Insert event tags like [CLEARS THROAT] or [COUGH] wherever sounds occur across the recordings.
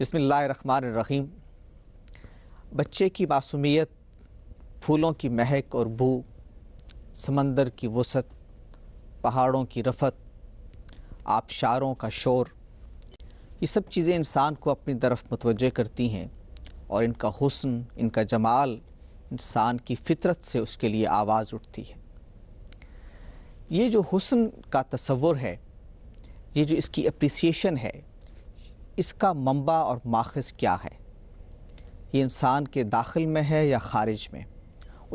بسم اللہ الرحمن الرحیم بچے کی معصومیت پھولوں کی مہک اور بو سمندر کی وسعت پہاڑوں کی رفت آبشاروں کا شور یہ سب چیزیں انسان کو اپنی طرف متوجہ کرتی ہیں اور ان کا حسن ان کا جمال انسان کی فطرت سے اس کے لیے آواز اٹھتی ہے یہ جو حسن کا تصور ہے یہ جو اس کی اپریسیشن ہے اس کا منبع اور ماخذ کیا ہے یہ انسان کے داخل میں ہے یا خارج میں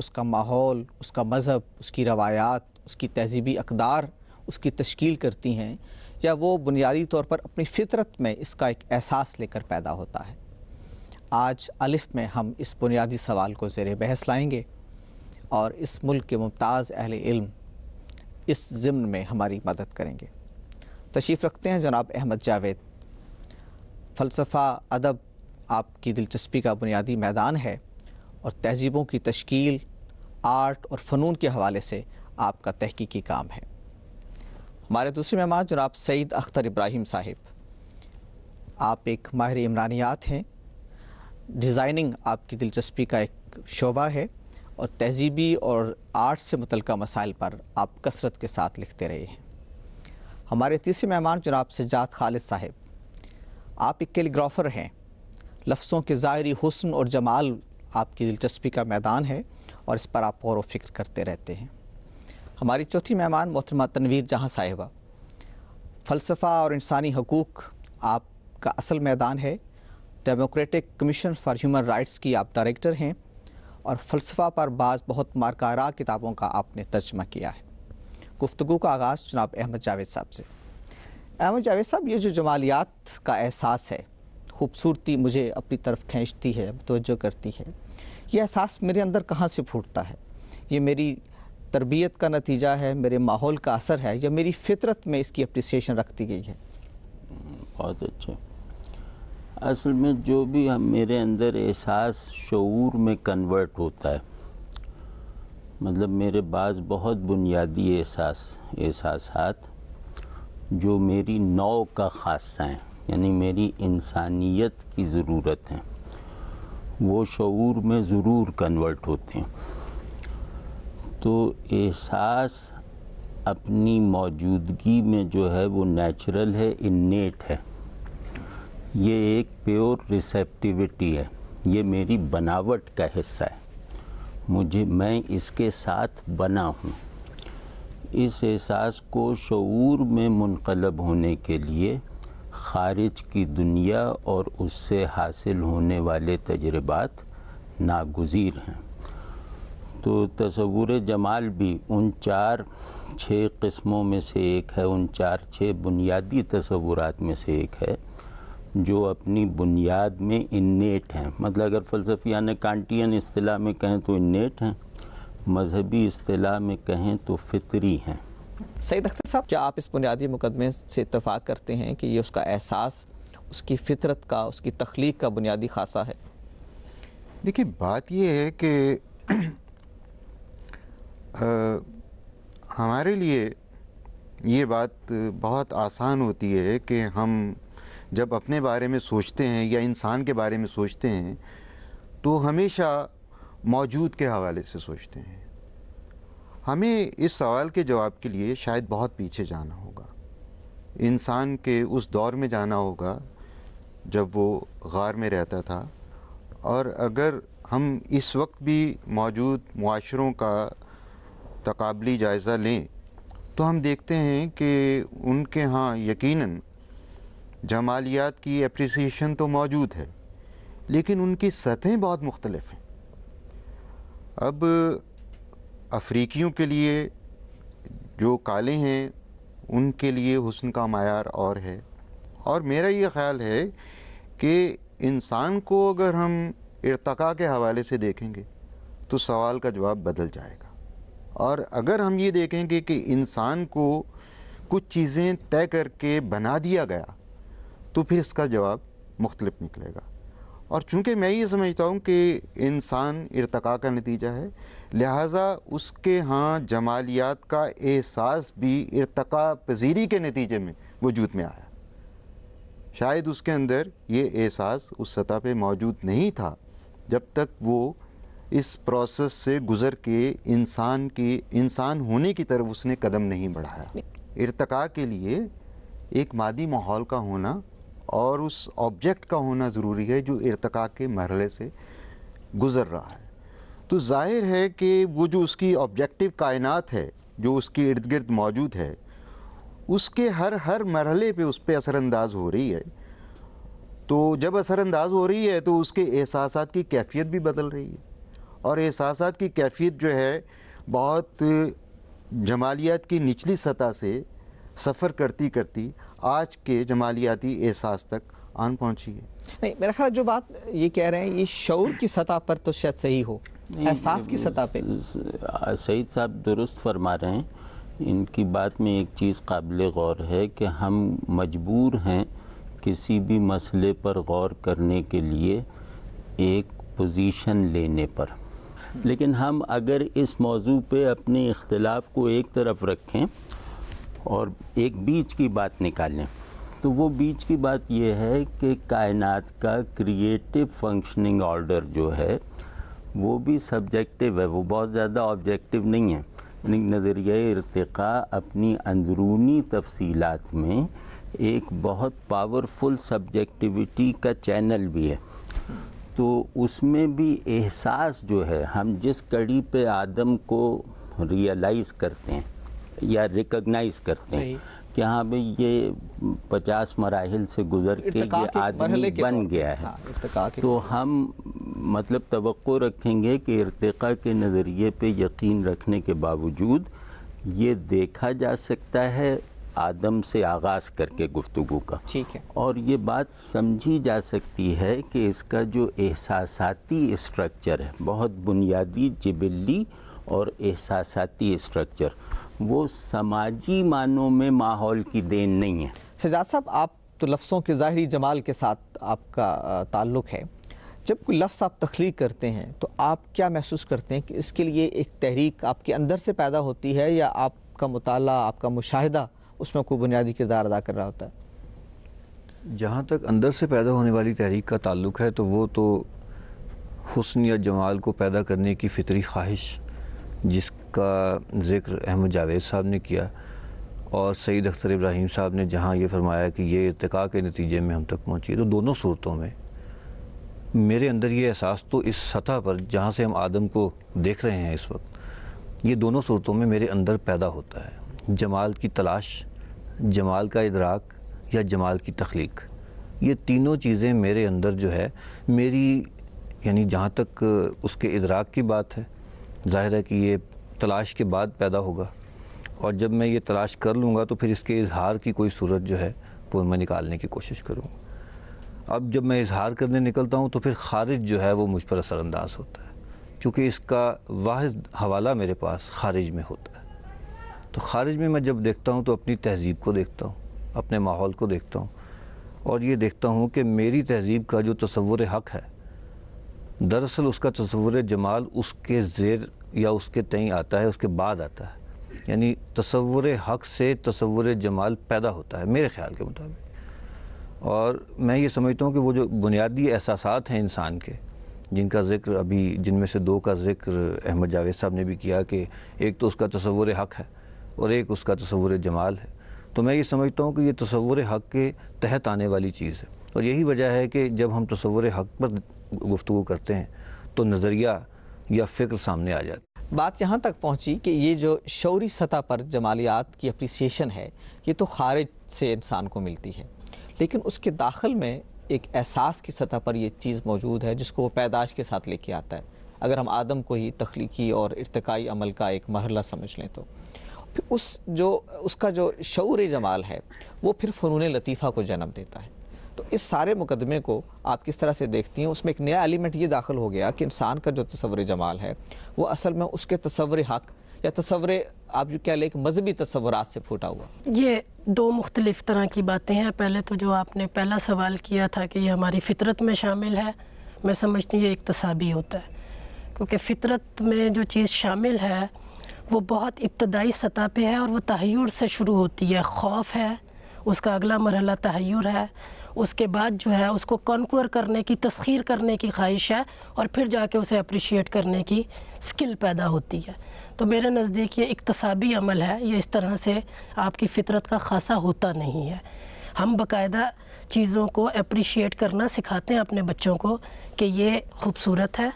اس کا ماحول اس کا مذہب اس کی روایات اس کی تہذیبی اقدار اس کی تشکیل کرتی ہیں یا وہ بنیادی طور پر اپنی فطرت میں اس کا ایک احساس لے کر پیدا ہوتا ہے آج الف میں ہم اس بنیادی سوال کو زیر بحث لائیں گے اور اس ملک کے ممتاز اہل علم اس ضمن میں ہماری مدد کریں گے تشریف رکھتے ہیں جناب احمد جاوید فلسفہ ادب آپ کی دلچسپی کا بنیادی میدان ہے اور تہذیبوں کی تشکیل آرٹ اور فنون کے حوالے سے آپ کا تحقیقی کام ہے ہمارے دوسرے مہمان جناب سعید اختر ابراہیم صاحب آپ ایک ماہر عمرانیات ہیں ڈیزائننگ آپ کی دلچسپی کا ایک شعبہ ہے اور تہذیبی اور آرٹ سے متعلقہ مسائل پر آپ کثرت کے ساتھ لکھتے رہے ہیں ہمارے تیسرے مہمان جناب سجاد خالد صاحب آپ ایک کیلیگرافر ہیں لفظوں کے ظاہری حسن اور جمال آپ کی دلچسپی کا میدان ہے اور اس پر آپ غور و فکر کرتے رہتے ہیں ہماری چوتھی مہمان محترمہ تنویر جہاں صاحبہ فلسفہ اور انسانی حقوق آپ کا اصل میدان ہے democratic commission for human rights کی آپ ڈائریکٹر ہیں اور فلسفہ پر بعض بہت مارکارہ کتابوں کا آپ نے ترجمہ کیا ہے گفتگو کا آغاز جناب احمد جاوید صاحب سے احمد جاوید صاحب یہ جو جمالیات کا احساس ہے خوبصورتی مجھے اپنی طرف کھینچتی ہے توجہ کرتی ہے یہ احساس میرے اندر کہاں سے پھوٹتا ہے یہ میری تربیت کا نتیجہ ہے میرے ماحول کا اثر ہے یا میری فطرت میں اس کی اپریسیشن رکھتی گئی ہے بہت اچھا اصل میں جو بھی ہم میرے اندر احساس شعور میں کنورٹ ہوتا ہے مطلب میرے بعض بہت بنیادی احساس احساسات جو میری نو کا خاصہ ہیں یعنی میری انسانیت کی ضرورت ہیں وہ شعور میں ضرور کنورٹ ہوتے ہیں تو احساس اپنی موجودگی میں جو ہے وہ نیچرل ہے انیٹ ہے یہ ایک پیور ریسیپٹیوٹی ہے یہ میری بناوٹ کا حصہ ہے مجھے میں اس کے ساتھ بنا ہوں اس احساس کو شعور میں منقلب ہونے کے لیے خارج کی دنیا اور اس سے حاصل ہونے والے تجربات ناگزیر ہیں تو تصور جمال بھی ان چار چھ قسموں میں سے ایک ہے ان چار چھ بنیادی تصورات میں سے ایک ہے جو اپنی بنیاد میں انیٹ ہیں مطلب اگر فلسفیان کانٹین اصطلاح میں کہیں تو انیٹ ہیں مذہبی اصطلاح میں کہیں تو فطری ہیں سید اختر صاحب کیا آپ اس بنیادی مقدمے سے اتفاق کرتے ہیں کہ یہ اس کا احساس اس کی فطرت کا اس کی تخلیق کا بنیادی خاصہ ہے دیکھیں بات یہ ہے کہ [CLEARS THROAT] ہمارے لیے یہ بات بہت آسان ہوتی ہے کہ ہم جب اپنے بارے میں سوچتے ہیں یا انسان کے بارے میں سوچتے ہیں تو ہمیشہ موجود کے حوالے سے سوچتے ہیں ہمیں اس سوال کے جواب کے لیے شاید بہت پیچھے جانا ہوگا انسان کے اس دور میں جانا ہوگا جب وہ غار میں رہتا تھا اور اگر ہم اس وقت بھی موجود معاشروں کا تقابلی جائزہ لیں تو ہم دیکھتے ہیں کہ ان کے ہاں یقیناً جمالیات کی اپریسیشن تو موجود ہے لیکن ان کی سطحیں بہت مختلف ہیں اب افریقیوں کے لیے جو کالے ہیں ان کے لیے حسن کا معیار اور ہے اور میرا یہ خیال ہے کہ انسان کو اگر ہم ارتقا کے حوالے سے دیکھیں گے تو سوال کا جواب بدل جائے گا اور اگر ہم یہ دیکھیں گے کہ انسان کو کچھ چیزیں طے کر کے بنا دیا گیا تو پھر اس کا جواب مختلف نکلے گا اور چونکہ میں یہ سمجھتا ہوں کہ انسان ارتقاء کا نتیجہ ہے لہٰذا اس کے ہاں جمالیات کا احساس بھی ارتقاء پذیری کے نتیجے میں وجود میں آیا شاید اس کے اندر یہ احساس اس سطح پہ موجود نہیں تھا جب تک وہ اس پروسیس سے گزر کے انسان کے انسان ہونے کی طرف اس نے قدم نہیں بڑھایا ارتقاء کے لیے ایک مادی ماحول کا ہونا اور اس آبجیکٹ کا ہونا ضروری ہے جو ارتقاء کے مرحلے سے گزر رہا ہے تو ظاہر ہے کہ وہ جو اس کی آبجیکٹو کائنات ہے جو اس کے ارد گرد موجود ہے اس کے ہر ہر مرحلے پہ اس پہ اثر انداز ہو رہی ہے تو جب اثر انداز ہو رہی ہے تو اس کے احساسات کی کیفیت بھی بدل رہی ہے اور احساسات کی کیفیت جو ہے بہت جمالیات کی نچلی سطح سے سفر کرتی کرتی آج کے جمالیاتی احساس تک آن پہنچی ہے نہیں میرا خیال جو بات یہ کہہ رہے ہیں یہ شعور کی سطح پر تو شاید صحیح ہو احساس کی سطح پہ سعید صاحب درست فرما رہے ہیں ان کی بات میں ایک چیز قابل غور ہے کہ ہم مجبور ہیں کسی بھی مسئلے پر غور کرنے کے لیے ایک پوزیشن لینے پر لیکن ہم اگر اس موضوع پہ اپنے اختلاف کو ایک طرف رکھیں اور ایک بیچ کی بات نکالیں تو وہ بیچ کی بات یہ ہے کہ کائنات کا کریٹو فنکشننگ آرڈر جو ہے وہ بھی سبجیکٹیو ہے وہ بہت زیادہ آبجیکٹیو نہیں ہے یعنی نظریہ ارتقاء اپنی اندرونی تفصیلات میں ایک بہت پاورفل سبجیکٹیوٹی کا چینل بھی ہے تو اس میں بھی احساس جو ہے ہم جس کڑی پہ آدم کو ریئلائز کرتے ہیں یا ریکگنائز کرتے ہیں کہ ہاں بھئی یہ پچاس مراحل سے گزر کے یہ آدمی بن گیا ہے ہاں، تو ہم مطلب توقع رکھیں گے کہ ارتقاء کے نظریے پہ یقین رکھنے کے باوجود یہ دیکھا جا سکتا ہے آدم سے آغاز کر کے گفتگو کا ٹھیک ہے اور یہ بات سمجھی جا سکتی ہے کہ اس کا جو احساساتی اسٹرکچر ہے بہت بنیادی جبلی اور احساساتی اسٹرکچر وہ سماجی معنوں میں ماحول کی دین نہیں ہے شہزاد صاحب آپ تو لفظوں کے ظاہری جمال کے ساتھ آپ کا تعلق ہے جب کوئی لفظ آپ تخلیق کرتے ہیں تو آپ کیا محسوس کرتے ہیں کہ اس کے لیے ایک تحریک آپ کے اندر سے پیدا ہوتی ہے یا آپ کا مطالعہ آپ کا مشاہدہ اس میں کوئی بنیادی کردار ادا کر رہا ہوتا ہے جہاں تک اندر سے پیدا ہونے والی تحریک کا تعلق ہے تو وہ تو حسن یا جمال کو پیدا کرنے کی فطری خواہش جس کا ذکر احمد جاوید صاحب نے کیا اور سعید اختر ابراہیم صاحب نے جہاں یہ فرمایا کہ یہ ارتقاء کے نتیجے میں ہم تک پہنچی تو دونوں صورتوں میں میرے اندر یہ احساس تو اس سطح پر جہاں سے ہم آدم کو دیکھ رہے ہیں اس وقت یہ دونوں صورتوں میں میرے اندر پیدا ہوتا ہے جمال کی تلاش جمال کا ادراک یا جمال کی تخلیق یہ تینوں چیزیں میرے اندر جو ہے میری یعنی جہاں تک اس کے ادراک کی بات ہے ظاہر ہے کہ یہ تلاش کے بعد پیدا ہوگا اور جب میں یہ تلاش کر لوں گا تو پھر اس کے اظہار کی کوئی صورت جو ہے وہ میں نکالنے کی کوشش کروں گا اب جب میں اظہار کرنے نکلتا ہوں تو پھر خارج جو ہے وہ مجھ پر اثر انداز ہوتا ہے کیونکہ اس کا واحد حوالہ میرے پاس خارج میں ہوتا ہے تو خارج میں میں جب دیکھتا ہوں تو اپنی تہذیب کو دیکھتا ہوں اپنے ماحول کو دیکھتا ہوں اور یہ دیکھتا ہوں کہ میری تہذیب کا جو تصور حق ہے دراصل اس کا تصور جمال اس کے زیر یا اس کے تئیں آتا ہے اس کے بعد آتا ہے یعنی تصور حق سے تصور جمال پیدا ہوتا ہے میرے خیال کے مطابق اور میں یہ سمجھتا ہوں کہ وہ جو بنیادی احساسات ہیں انسان کے جن کا ذکر ابھی جن میں سے دو کا ذکر احمد جاوید صاحب نے بھی کیا کہ ایک تو اس کا تصور حق ہے اور ایک اس کا تصور جمال ہے تو میں یہ سمجھتا ہوں کہ یہ تصور حق کے تحت آنے والی چیز ہے اور یہی وجہ ہے کہ جب ہم تصور حق پر گفتگو کرتے ہیں تو نظریہ یا فکر سامنے آ جاتی بات یہاں تک پہنچی کہ یہ جو شعوری سطح پر جمالیات کی اپریسیشن ہے یہ تو خارج سے انسان کو ملتی ہے لیکن اس کے داخل میں ایک احساس کی سطح پر یہ چیز موجود ہے جس کو وہ پیدائش کے ساتھ لے کے آتا ہے اگر ہم آدم کو ہی تخلیقی اور ارتقائی عمل کا ایک مرحلہ سمجھ لیں تو پھر اس جو اس کا جو شعور جمال ہے وہ پھر فنون لطیفہ کو جنم دیتا ہے تو اس سارے مقدمے کو آپ کس طرح سے دیکھتی ہیں اس میں ایک نیا ایلیمنٹ یہ داخل ہو گیا کہ انسان کا جو تصور جمال ہے وہ اصل میں اس کے تصور حق یا تصور آپ جو کیا ایک مذہبی تصورات سے پھوٹا ہوا یہ دو مختلف طرح کی باتیں ہیں پہلے تو جو آپ نے پہلا سوال کیا تھا کہ یہ ہماری فطرت میں شامل ہے میں سمجھتی ہوں یہ اقتصابی ہوتا ہے کیونکہ فطرت میں جو چیز شامل ہے وہ بہت ابتدائی سطح پہ ہے اور وہ تحیر سے شروع ہوتی ہے خوف ہے اس کا اگلا مرحلہ تحیر ہے اس کے بعد جو ہے اس کو کنکور کرنے کی تسخیر کرنے کی خواہش ہے اور پھر جا کے اسے اپریشیٹ کرنے کی سکل پیدا ہوتی ہے تو میرے نزدیک یہ اقتصابی عمل ہے یہ اس طرح سے آپ کی فطرت کا خاصا ہوتا نہیں ہے ہم باقاعدہ چیزوں کو اپریشیٹ کرنا سکھاتے ہیں اپنے بچوں کو کہ یہ خوبصورت ہے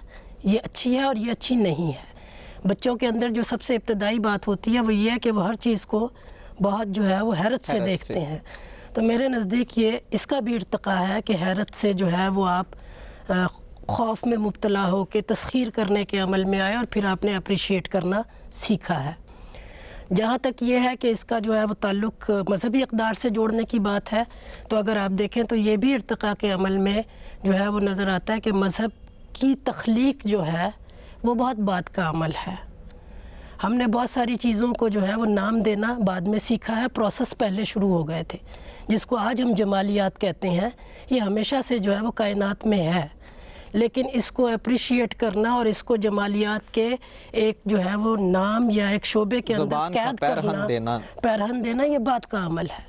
یہ اچھی ہے اور یہ اچھی نہیں ہے بچوں کے اندر جو سب سے ابتدائی بات ہوتی ہے وہ یہ ہے کہ وہ ہر چیز کو بہت جو ہے وہ حیرت سے دیکھتے ہیں تو میرے نزدیک یہ اس کا بھی ارتقاء ہے کہ حیرت سے جو ہے وہ آپ خوف میں مبتلا ہو کے تسخیر کرنے کے عمل میں آئے اور پھر آپ نے اپریشیٹ کرنا سیکھا ہے جہاں تک یہ ہے کہ اس کا جو ہے وہ تعلق مذہبی اقدار سے جوڑنے کی بات ہے تو اگر آپ دیکھیں تو یہ بھی ارتقاء کے عمل میں جو ہے وہ نظر آتا ہے کہ مذہب کی تخلیق جو ہے وہ بہت بات کا عمل ہے ہم نے بہت ساری چیزوں کو جو ہے وہ نام دینا بعد میں سیکھا ہے پروسیس پہلے شروع ہو گئے تھے جس کو آج ہم جمالیات کہتے ہیں یہ ہمیشہ سے جو ہے وہ کائنات میں ہے لیکن اس کو اپریشیٹ کرنا اور اس کو جمالیات کے ایک جو ہے وہ نام یا ایک شعبے کے اندر قید کرنا پیرہن دینا یہ بات کا عمل ہے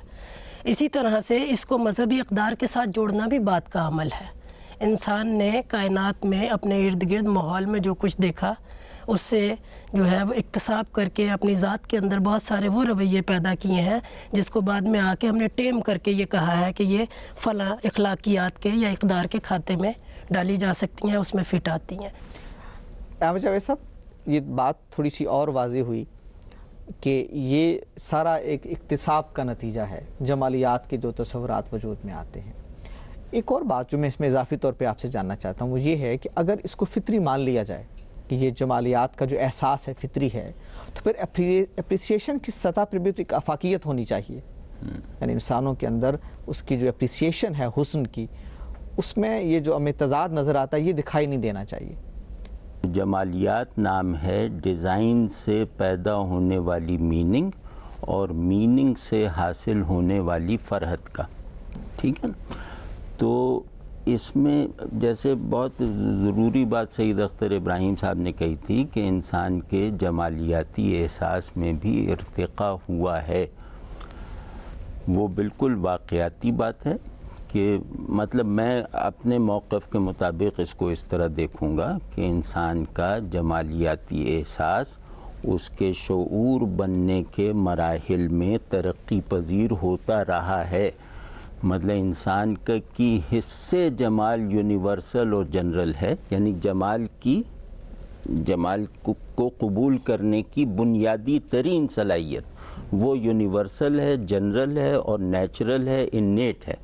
اسی طرح سے اس کو مذہبی اقدار کے ساتھ جوڑنا بھی بات کا عمل ہے انسان نے کائنات میں اپنے ارد گرد ماحول میں جو کچھ دیکھا اس سے جو ہے وہ اقتصاب کر کے اپنی ذات کے اندر بہت سارے وہ رویے پیدا کیے ہیں جس کو بعد میں آ کے ہم نے ٹیم کر کے یہ کہا ہے کہ یہ فلاں اخلاقیات کے یا اقدار کے کھاتے میں ڈالی جا سکتی ہیں اس میں فٹ آتی ہیں جاوید صاحب یہ بات تھوڑی سی اور واضح ہوئی کہ یہ سارا ایک اقتصاب کا نتیجہ ہے جمالیات کے جو تصورات وجود میں آتے ہیں ایک اور بات جو میں اس میں اضافی طور پہ آپ سے جاننا چاہتا ہوں وہ یہ ہے کہ اگر اس کو فطری مان لیا جائے کہ یہ جمالیات کا جو احساس ہے فطری ہے تو پھر اپریسیشن کی سطح پر بھی تو ایک افاقیت ہونی چاہیے یعنی انسانوں کے اندر اس کی جو اپریسیشن ہے حسن کی اس میں یہ جو امتزاج نظر آتا ہے یہ دکھائی نہیں دینا چاہیے جمالیات نام ہے ڈیزائن سے پیدا ہونے والی میننگ اور میننگ سے حاصل ہونے والی فرحت کا ٹھیک ہے نا تو اس میں جیسے بہت ضروری بات سید اختر ابراہیم صاحب نے کہی تھی کہ انسان کے جمالیاتی احساس میں بھی ارتقاء ہوا ہے وہ بالکل واقعاتی بات ہے کہ مطلب میں اپنے موقف کے مطابق اس کو اس طرح دیکھوں گا کہ انسان کا جمالیاتی احساس اس کے شعور بننے کے مراحل میں ترقی پذیر ہوتا رہا ہے مطلب انسان کی حصے جمال یونیورسل اور جنرل ہے یعنی جمال کی جمال کو قبول کرنے کی بنیادی ترین صلاحیت وہ یونیورسل ہے جنرل ہے اور نیچرل ہے ان نیٹ ہے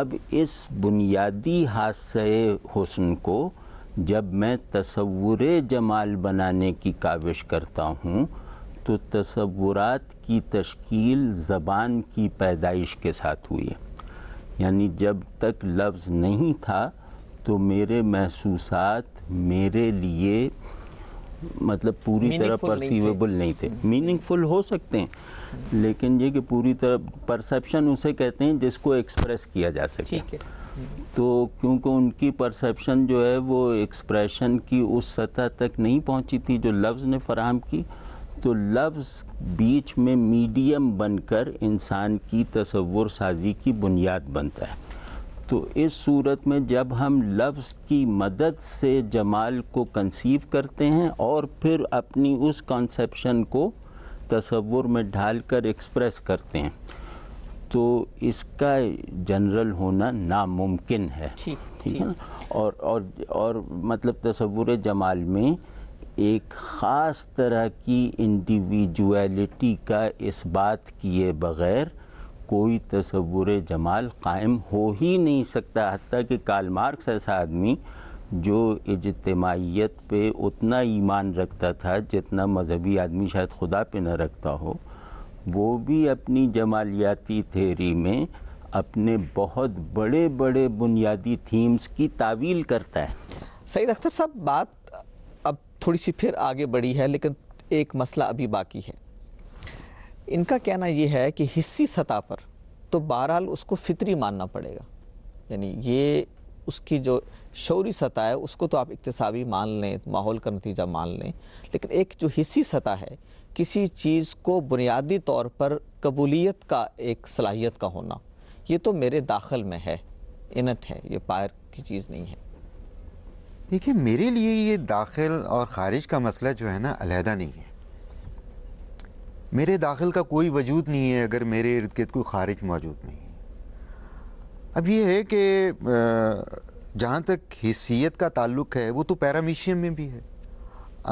اب اس بنیادی حاصل حسن کو جب میں تصور جمال بنانے کی کاوش کرتا ہوں تو تصورات کی تشکیل زبان کی پیدائش کے ساتھ ہوئی ہے یعنی جب تک لفظ نہیں تھا تو میرے محسوسات میرے لیے مطلب پوری طرح پرسیویبل نہیں تھے میننگ فل ہو سکتے ہیں لیکن یہ کہ پوری طرح پرسیپشن اسے کہتے ہیں جس کو ایکسپریس کیا جا سکے تو کیونکہ ان کی پرسیپشن جو ہے وہ ایکسپریشن کی اس سطح تک نہیں پہنچی تھی جو لفظ نے فراہم کی تو لفظ بیچ میں میڈیم بن کر انسان کی تصور سازی کی بنیاد بنتا ہے تو اس صورت میں جب ہم لفظ کی مدد سے جمال کو کنسیو کرتے ہیں اور پھر اپنی اس کانسیپشن کو تصور میں ڈھال کر ایکسپریس کرتے ہیں تو اس کا جنرل ہونا ناممکن ہے ٹھیک ہے اور اور مطلب تصور جمال میں ایک خاص طرح کی انڈیویجویلٹی کا اس بات کیے بغیر کوئی تصور جمال قائم ہو ہی نہیں سکتا حتیٰ کہ مارکس ایسا آدمی جو اجتماعیت پہ اتنا ایمان رکھتا تھا جتنا مذہبی آدمی شاید خدا پہ نہ رکھتا ہو وہ بھی اپنی جمالیاتی تھیری میں اپنے بہت بڑے بڑے بنیادی تھیمز کی تعویل کرتا ہے سعید اختر صاحب بات تھوڑی سی پھر آگے بڑھی ہے لیکن ایک مسئلہ ابھی باقی ہے ان کا کہنا یہ ہے کہ حصی سطح پر تو بہرحال اس کو فطری ماننا پڑے گا یعنی یہ اس کی جو شعوری سطح ہے اس کو تو آپ اقتصابی مان لیں ماحول کا نتیجہ مان لیں لیکن ایک جو حصی سطح ہے کسی چیز کو بنیادی طور پر قبولیت کا ایک صلاحیت کا ہونا یہ تو میرے داخل میں ہے انٹ ہے یہ پائر کی چیز نہیں ہے دیکھیے میرے لیے یہ داخل اور خارج کا مسئلہ جو ہے نا علیحدہ نہیں ہے میرے داخل کا کوئی وجود نہیں ہے اگر میرے ارد گرد کوئی خارج موجود نہیں ہے اب یہ ہے کہ جہاں تک حیثیت کا تعلق ہے وہ تو پیرامیشیم میں بھی ہے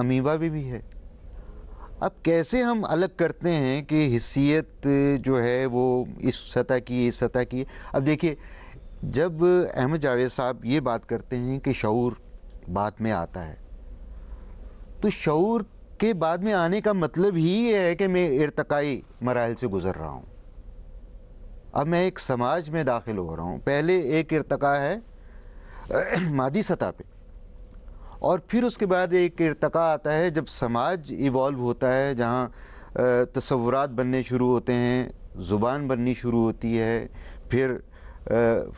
امیبا میں بھی ہے اب کیسے ہم الگ کرتے ہیں کہ حیثیت جو ہے وہ اس سطح کی اس سطح کی اب دیکھیے جب احمد جاوید صاحب یہ بات کرتے ہیں کہ شعور بعد میں آتا ہے تو شعور کے بعد میں آنے کا مطلب ہی یہ ہے کہ میں ارتقائی مراحل سے گزر رہا ہوں اب میں ایک سماج میں داخل ہو رہا ہوں پہلے ایک ارتقا ہے مادی سطح پہ اور پھر اس کے بعد ایک ارتقا آتا ہے جب سماج ایوالو ہوتا ہے جہاں تصورات بننے شروع ہوتے ہیں زبان بننی شروع ہوتی ہے پھر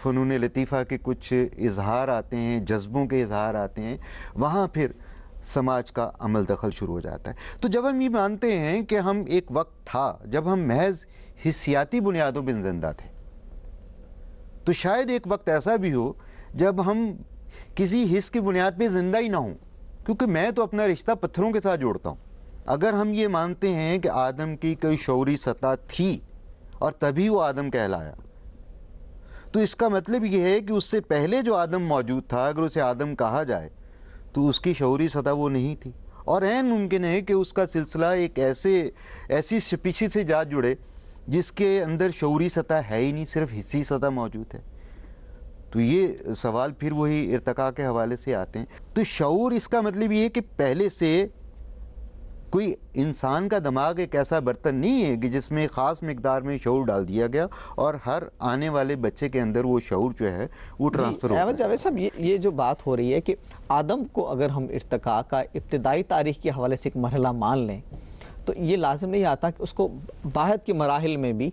فنون لطیفہ کے کچھ اظہار آتے ہیں جذبوں کے اظہار آتے ہیں وہاں پھر سماج کا عمل دخل شروع ہو جاتا ہے تو جب ہم یہ مانتے ہیں کہ ہم ایک وقت تھا جب ہم محض حسیاتی بنیادوں پر زندہ تھے تو شاید ایک وقت ایسا بھی ہو جب ہم کسی حص کی بنیاد پہ زندہ ہی نہ ہوں کیونکہ میں تو اپنا رشتہ پتھروں کے ساتھ جوڑتا ہوں اگر ہم یہ مانتے ہیں کہ آدم کی کوئی شعوری سطح تھی اور تبھی وہ آدم کہلایا تو اس کا مطلب یہ ہے کہ اس سے پہلے جو آدم موجود تھا اگر اسے آدم کہا جائے تو اس کی شعوری سطح وہ نہیں تھی اور این ممکن ہے کہ اس کا سلسلہ ایک ایسے ایسی سپیشی سے جا جڑے جس کے اندر شعوری سطح ہے ہی نہیں صرف حصی سطح موجود ہے تو یہ سوال پھر وہی ارتقاء کے حوالے سے آتے ہیں تو شعور اس کا مطلب یہ ہے کہ پہلے سے کوئی انسان کا دماغ ایک ایسا برتن نہیں ہے کہ جس میں خاص مقدار میں شعور ڈال دیا گیا اور ہر آنے والے بچے کے اندر وہ شعور جو ہے وہ ٹرانسفر جی، احمد جاوید صاحب یہ جو بات ہو رہی ہے کہ آدم کو اگر ہم ارتقاء کا ابتدائی تاریخ کے حوالے سے ایک مرحلہ مان لیں تو یہ لازم نہیں آتا کہ اس کو باہد کے مراحل میں بھی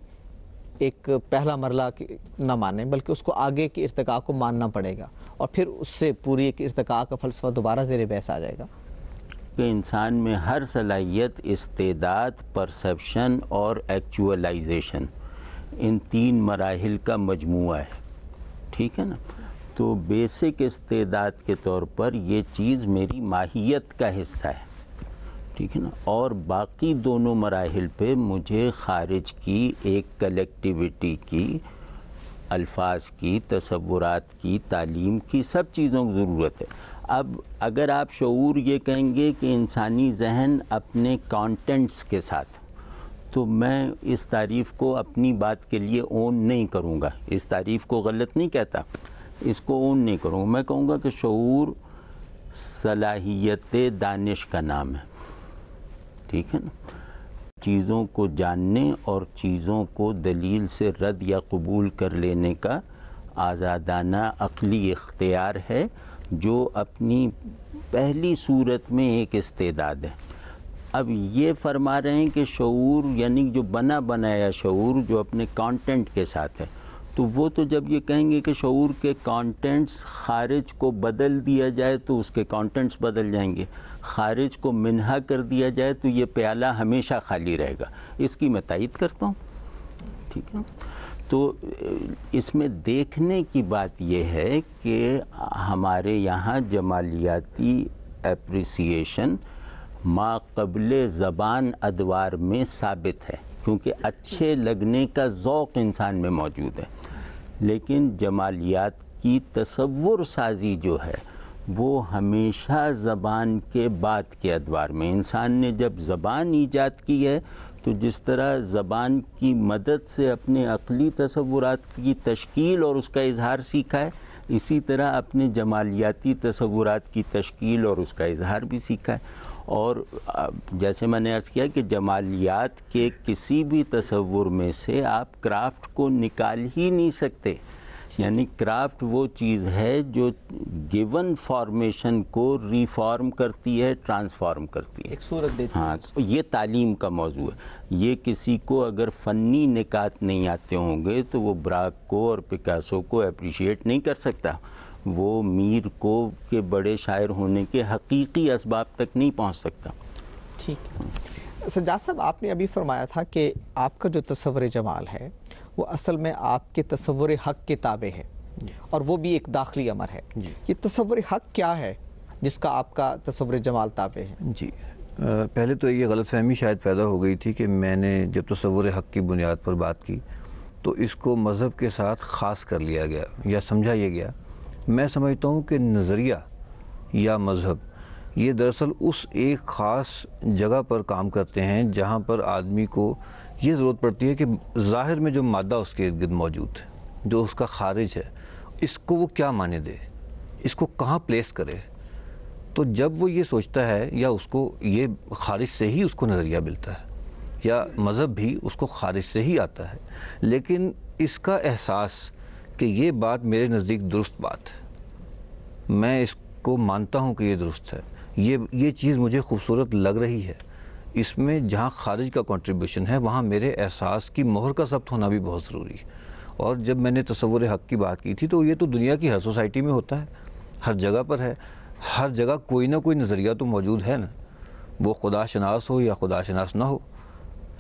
ایک پہلا مرحلہ نہ مانیں بلکہ اس کو آگے کے ارتقاء کو ماننا پڑے گا اور پھر اس سے پوری ایک ارتقاء کا فلسفہ دوبارہ زیر بحث آ جائے گا کہ انسان میں ہر صلاحیت استعداد پرسپشن اور ایکچولائزیشن ان تین مراحل کا مجموعہ ہے ٹھیک ہے نا تو بیسک استعداد کے طور پر یہ چیز میری ماہیت کا حصہ ہے ٹھیک ہے نا اور باقی دونوں مراحل پہ مجھے خارج کی ایک کلیکٹیوٹی کی الفاظ کی تصورات کی تعلیم کی سب چیزوں کی ضرورت ہے اب اگر آپ شعور یہ کہیں گے کہ انسانی ذہن اپنے کانٹینٹس کے ساتھ تو میں اس تعریف کو اپنی بات کے لیے اون نہیں کروں گا اس تعریف کو غلط نہیں کہتا اس کو اون نہیں کروں گا میں کہوں گا کہ شعور صلاحیت دانش کا نام ہے ٹھیک ہے نا چیزوں کو جاننے اور چیزوں کو دلیل سے رد یا قبول کر لینے کا آزادانہ عقلی اختیار ہے جو اپنی پہلی صورت میں ایک استعداد ہے اب یہ فرما رہے ہیں کہ شعور یعنی جو بنا بنایا شعور جو اپنے کانٹینٹ کے ساتھ ہے تو وہ تو جب یہ کہیں گے کہ شعور کے کانٹینٹس خارج کو بدل دیا جائے تو اس کے کانٹینٹس بدل جائیں گے خارج کو منہا کر دیا جائے تو یہ پیالہ ہمیشہ خالی رہے گا اس کی میں تائید کرتا ہوں ٹھیک ہے تو اس میں دیکھنے کی بات یہ ہے کہ ہمارے یہاں جمالیاتی اپریسیشن ما قبل زبان ادوار میں ثابت ہے کیونکہ اچھے لگنے کا ذوق انسان میں موجود ہے لیکن جمالیات کی تصور سازی جو ہے وہ ہمیشہ زبان کے بعد کے ادوار میں انسان نے جب زبان ایجاد کی ہے تو جس طرح زبان کی مدد سے اپنے عقلی تصورات کی تشکیل اور اس کا اظہار سیکھا ہے اسی طرح اپنے جمالیاتی تصورات کی تشکیل اور اس کا اظہار بھی سیکھا ہے اور جیسے میں نے عرض کیا کہ جمالیات کے کسی بھی تصور میں سے آپ کرافٹ کو نکال ہی نہیں سکتے یعنی کرافٹ وہ چیز ہے جو گیون فارمیشن کو ریفارم کرتی ہے ٹرانسفارم کرتی ہے صورت دیتی ہاں یہ تعلیم کا موضوع ہے یہ کسی کو اگر فنی نکات نہیں آتے ہوں گے تو وہ براک کو اور پکاسو کو اپریشیٹ نہیں کر سکتا وہ میر کو کے بڑے شاعر ہونے کے حقیقی اسباب تک نہیں پہنچ سکتا ٹھیک سجاد صاحب آپ نے ابھی فرمایا تھا کہ آپ کا جو تصور جمال ہے وہ اصل میں آپ کے تصور حق کے تابع ہے اور وہ بھی ایک داخلی امر ہے جی۔ یہ تصور حق کیا ہے جس کا آپ کا تصور جمال تابع ہے جی پہلے تو یہ غلط فہمی شاید پیدا ہو گئی تھی کہ میں نے جب تصور حق کی بنیاد پر بات کی تو اس کو مذہب کے ساتھ خاص کر لیا گیا یا سمجھا یہ گیا میں سمجھتا ہوں کہ نظریہ یا مذہب یہ دراصل اس ایک خاص جگہ پر کام کرتے ہیں جہاں پر آدمی کو یہ ضرورت پڑتی ہے کہ ظاہر میں جو مادہ اس کے ار گرد موجود ہے جو اس کا خارج ہے اس کو وہ کیا مانے دے اس کو کہاں پلیس کرے تو جب وہ یہ سوچتا ہے یا اس کو یہ خارج سے ہی اس کو نظریہ ملتا ہے یا مذہب بھی اس کو خارج سے ہی آتا ہے لیکن اس کا احساس کہ یہ بات میرے نزدیک درست بات ہے میں اس کو مانتا ہوں کہ یہ درست ہے یہ یہ چیز مجھے خوبصورت لگ رہی ہے اس میں جہاں خارج کا کنٹریبیوشن ہے وہاں میرے احساس کی مہر کا ثبت ہونا بھی بہت ضروری ہے اور جب میں نے تصور حق کی بات کی تھی تو یہ تو دنیا کی ہر سوسائٹی میں ہوتا ہے ہر جگہ پر ہے ہر جگہ کوئی نہ کوئی نظریہ تو موجود ہے نا وہ خدا شناس ہو یا خدا شناس نہ ہو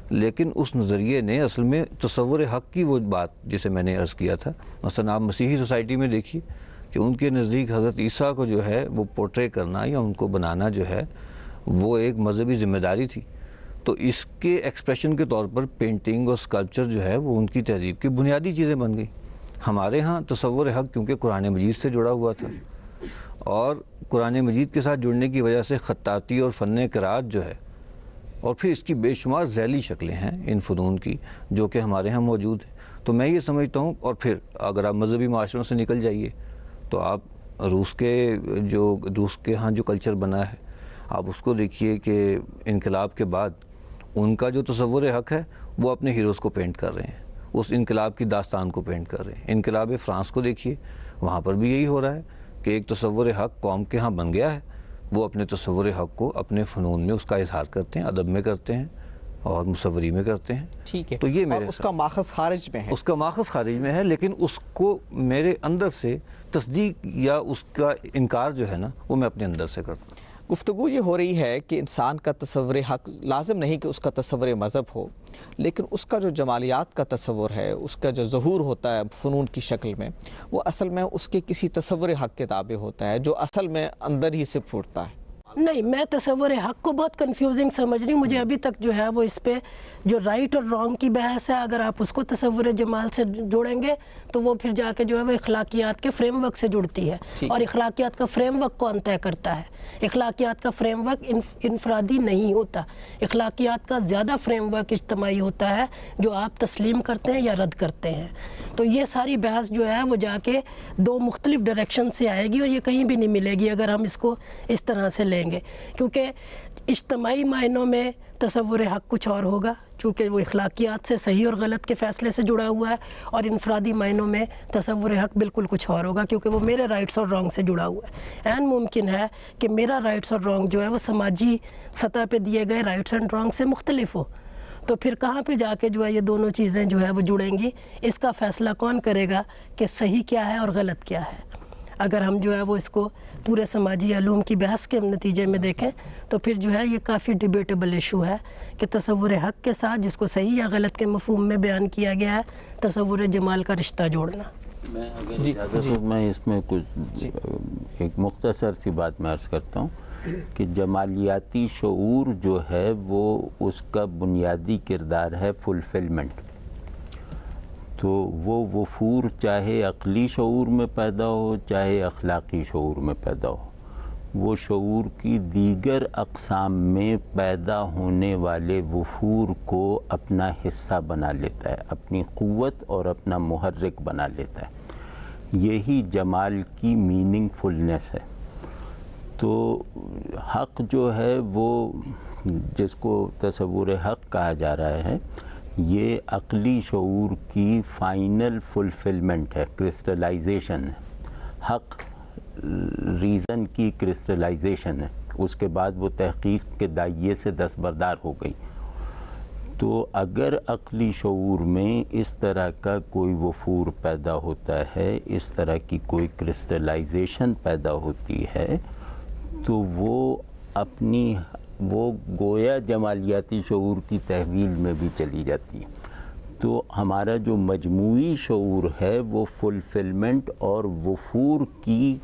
لیکن اس نظریے نے اصل میں تصور حق کی وہ بات جسے میں نے عرض کیا تھا مثلا آپ مسیحی سوسائٹی میں دیکھی کہ ان کے نزدیک حضرت عیسیٰ کو جو ہے وہ پورٹری کرنا یا ان کو بنانا جو ہے وہ ایک مذہبی ذمہ داری تھی تو اس کے ایکسپریشن کے طور پر پینٹنگ اور سکلپچر جو ہے وہ ان کی تہذیب کی بنیادی چیزیں بن گئیں ہمارے ہاں تصور حق کیونکہ قرآن مجید سے جڑا ہوا تھا اور قرآن مجید کے ساتھ جڑنے کی وجہ سے خطاطی اور فن کراج جو ہے اور پھر اس کی بے شمار ذیلی شکلیں ہیں ان فنون کی جو کہ ہمارے ہاں موجود ہیں تو میں یہ سمجھتا ہوں اور پھر اگر آپ مذہبی معاشروں سے نکل جائیے تو آپ روس کے جو روس کے ہاں جو کلچر بنا ہے آپ اس کو دیکھیے کہ انقلاب کے بعد ان کا جو تصور حق ہے وہ اپنے ہیروز کو پینٹ کر رہے ہیں اس انقلاب کی داستان کو پینٹ کر رہے ہیں انقلاب فرانس کو دیکھیے وہاں پر بھی یہی ہو رہا ہے کہ ایک تصور حق قوم کے ہاں بن گیا ہے وہ اپنے تصور حق کو اپنے فنون میں اس کا اظہار کرتے ہیں ادب میں کرتے ہیں اور مصوری میں کرتے ہیں ٹھیک ہے تو یہ میرے اس کا ماخذ خارج میں ہے اس کا ماخذ خارج میں ہے لیکن اس کو میرے اندر سے تصدیق یا اس کا انکار جو ہے نا وہ میں اپنے اندر سے کرتا ہوں گفتگو یہ ہو رہی ہے کہ انسان کا تصور حق لازم نہیں کہ اس کا تصور مذہب ہو لیکن اس کا جو جمالیات کا تصور ہے اس کا جو ظہور ہوتا ہے فنون کی شکل میں وہ اصل میں اس کے کسی تصور حق کے تابع ہوتا ہے جو اصل میں اندر ہی سے پھوٹتا ہے نہیں میں تصور حق کو بہت کنفیوزنگ سمجھ رہی ہوں مجھے ابھی تک جو ہے وہ اس پہ جو رائٹ اور رانگ کی بحث ہے اگر آپ اس کو تصور جمال سے جڑیں گے تو وہ پھر جا کے جو ہے وہ اخلاقیات کے فریم ورک سے جڑتی ہے اور اخلاقیات کا فریم ورک کون طے کرتا ہے اخلاقیات کا فریم ورک انفرادی نہیں ہوتا اخلاقیات کا زیادہ فریم ورک اجتماعی ہوتا ہے جو آپ تسلیم کرتے ہیں یا رد کرتے ہیں تو یہ ساری بحث جو ہے وہ جا کے دو مختلف ڈائریکشن سے آئے گی اور یہ کہیں بھی نہیں ملے گی اگر ہم اس کو اس طرح سے لیں گے کیونکہ اجتماعی معنوں میں تصور حق کچھ اور ہوگا چونکہ وہ اخلاقیات سے صحیح اور غلط کے فیصلے سے جڑا ہوا ہے اور انفرادی معنوں میں تصور حق بالکل کچھ اور ہوگا کیونکہ وہ میرے رائٹس اور رانگ سے جڑا ہوا ہے این ممکن ہے کہ میرا رائٹس اور رانگ جو ہے وہ سماجی سطح پہ دیے گئے رائٹس اینڈ رانگ سے مختلف ہو تو پھر کہاں پہ جا کے جو ہے یہ دونوں چیزیں جو ہے وہ جڑیں گی اس کا فیصلہ کون کرے گا کہ صحیح کیا ہے اور غلط کیا ہے اگر ہم جو ہے وہ اس کو پورے سماجی علوم کی بحث کے نتیجے میں دیکھیں تو پھر جو ہے یہ کافی ڈبیٹیبل ایشو ہے کہ تصور حق کے ساتھ جس کو صحیح یا غلط کے مفہوم میں بیان کیا گیا ہے تصور جمال کا رشتہ جوڑنا میں جی، جی۔ اس میں کچھ جی۔ ایک مختصر سی بات میں عرض کرتا ہوں کہ جمالیاتی شعور جو ہے وہ اس کا بنیادی کردار ہے فلفلمنٹ تو وہ وفور چاہے عقلی شعور میں پیدا ہو چاہے اخلاقی شعور میں پیدا ہو وہ شعور کی دیگر اقسام میں پیدا ہونے والے وفور کو اپنا حصہ بنا لیتا ہے اپنی قوت اور اپنا محرک بنا لیتا ہے یہی جمال کی میننگ فلنس ہے تو حق جو ہے وہ جس کو تصور حق کہا جا رہا ہے یہ عقلی شعور کی فائنل فلفلمنٹ ہے کرسٹلائزیشن ہے حق ریزن کی کرسٹلائزیشن ہے اس کے بعد وہ تحقیق کے دائیے سے دستبردار ہو گئی تو اگر عقلی شعور میں اس طرح کا کوئی وفور پیدا ہوتا ہے اس طرح کی کوئی کرسٹلائزیشن پیدا ہوتی ہے تو وہ اپنی وہ گویا جمالیاتی شعور کی تحویل میں بھی چلی جاتی ہے تو ہمارا جو مجموعی شعور ہے وہ فلفلمنٹ اور وفور کی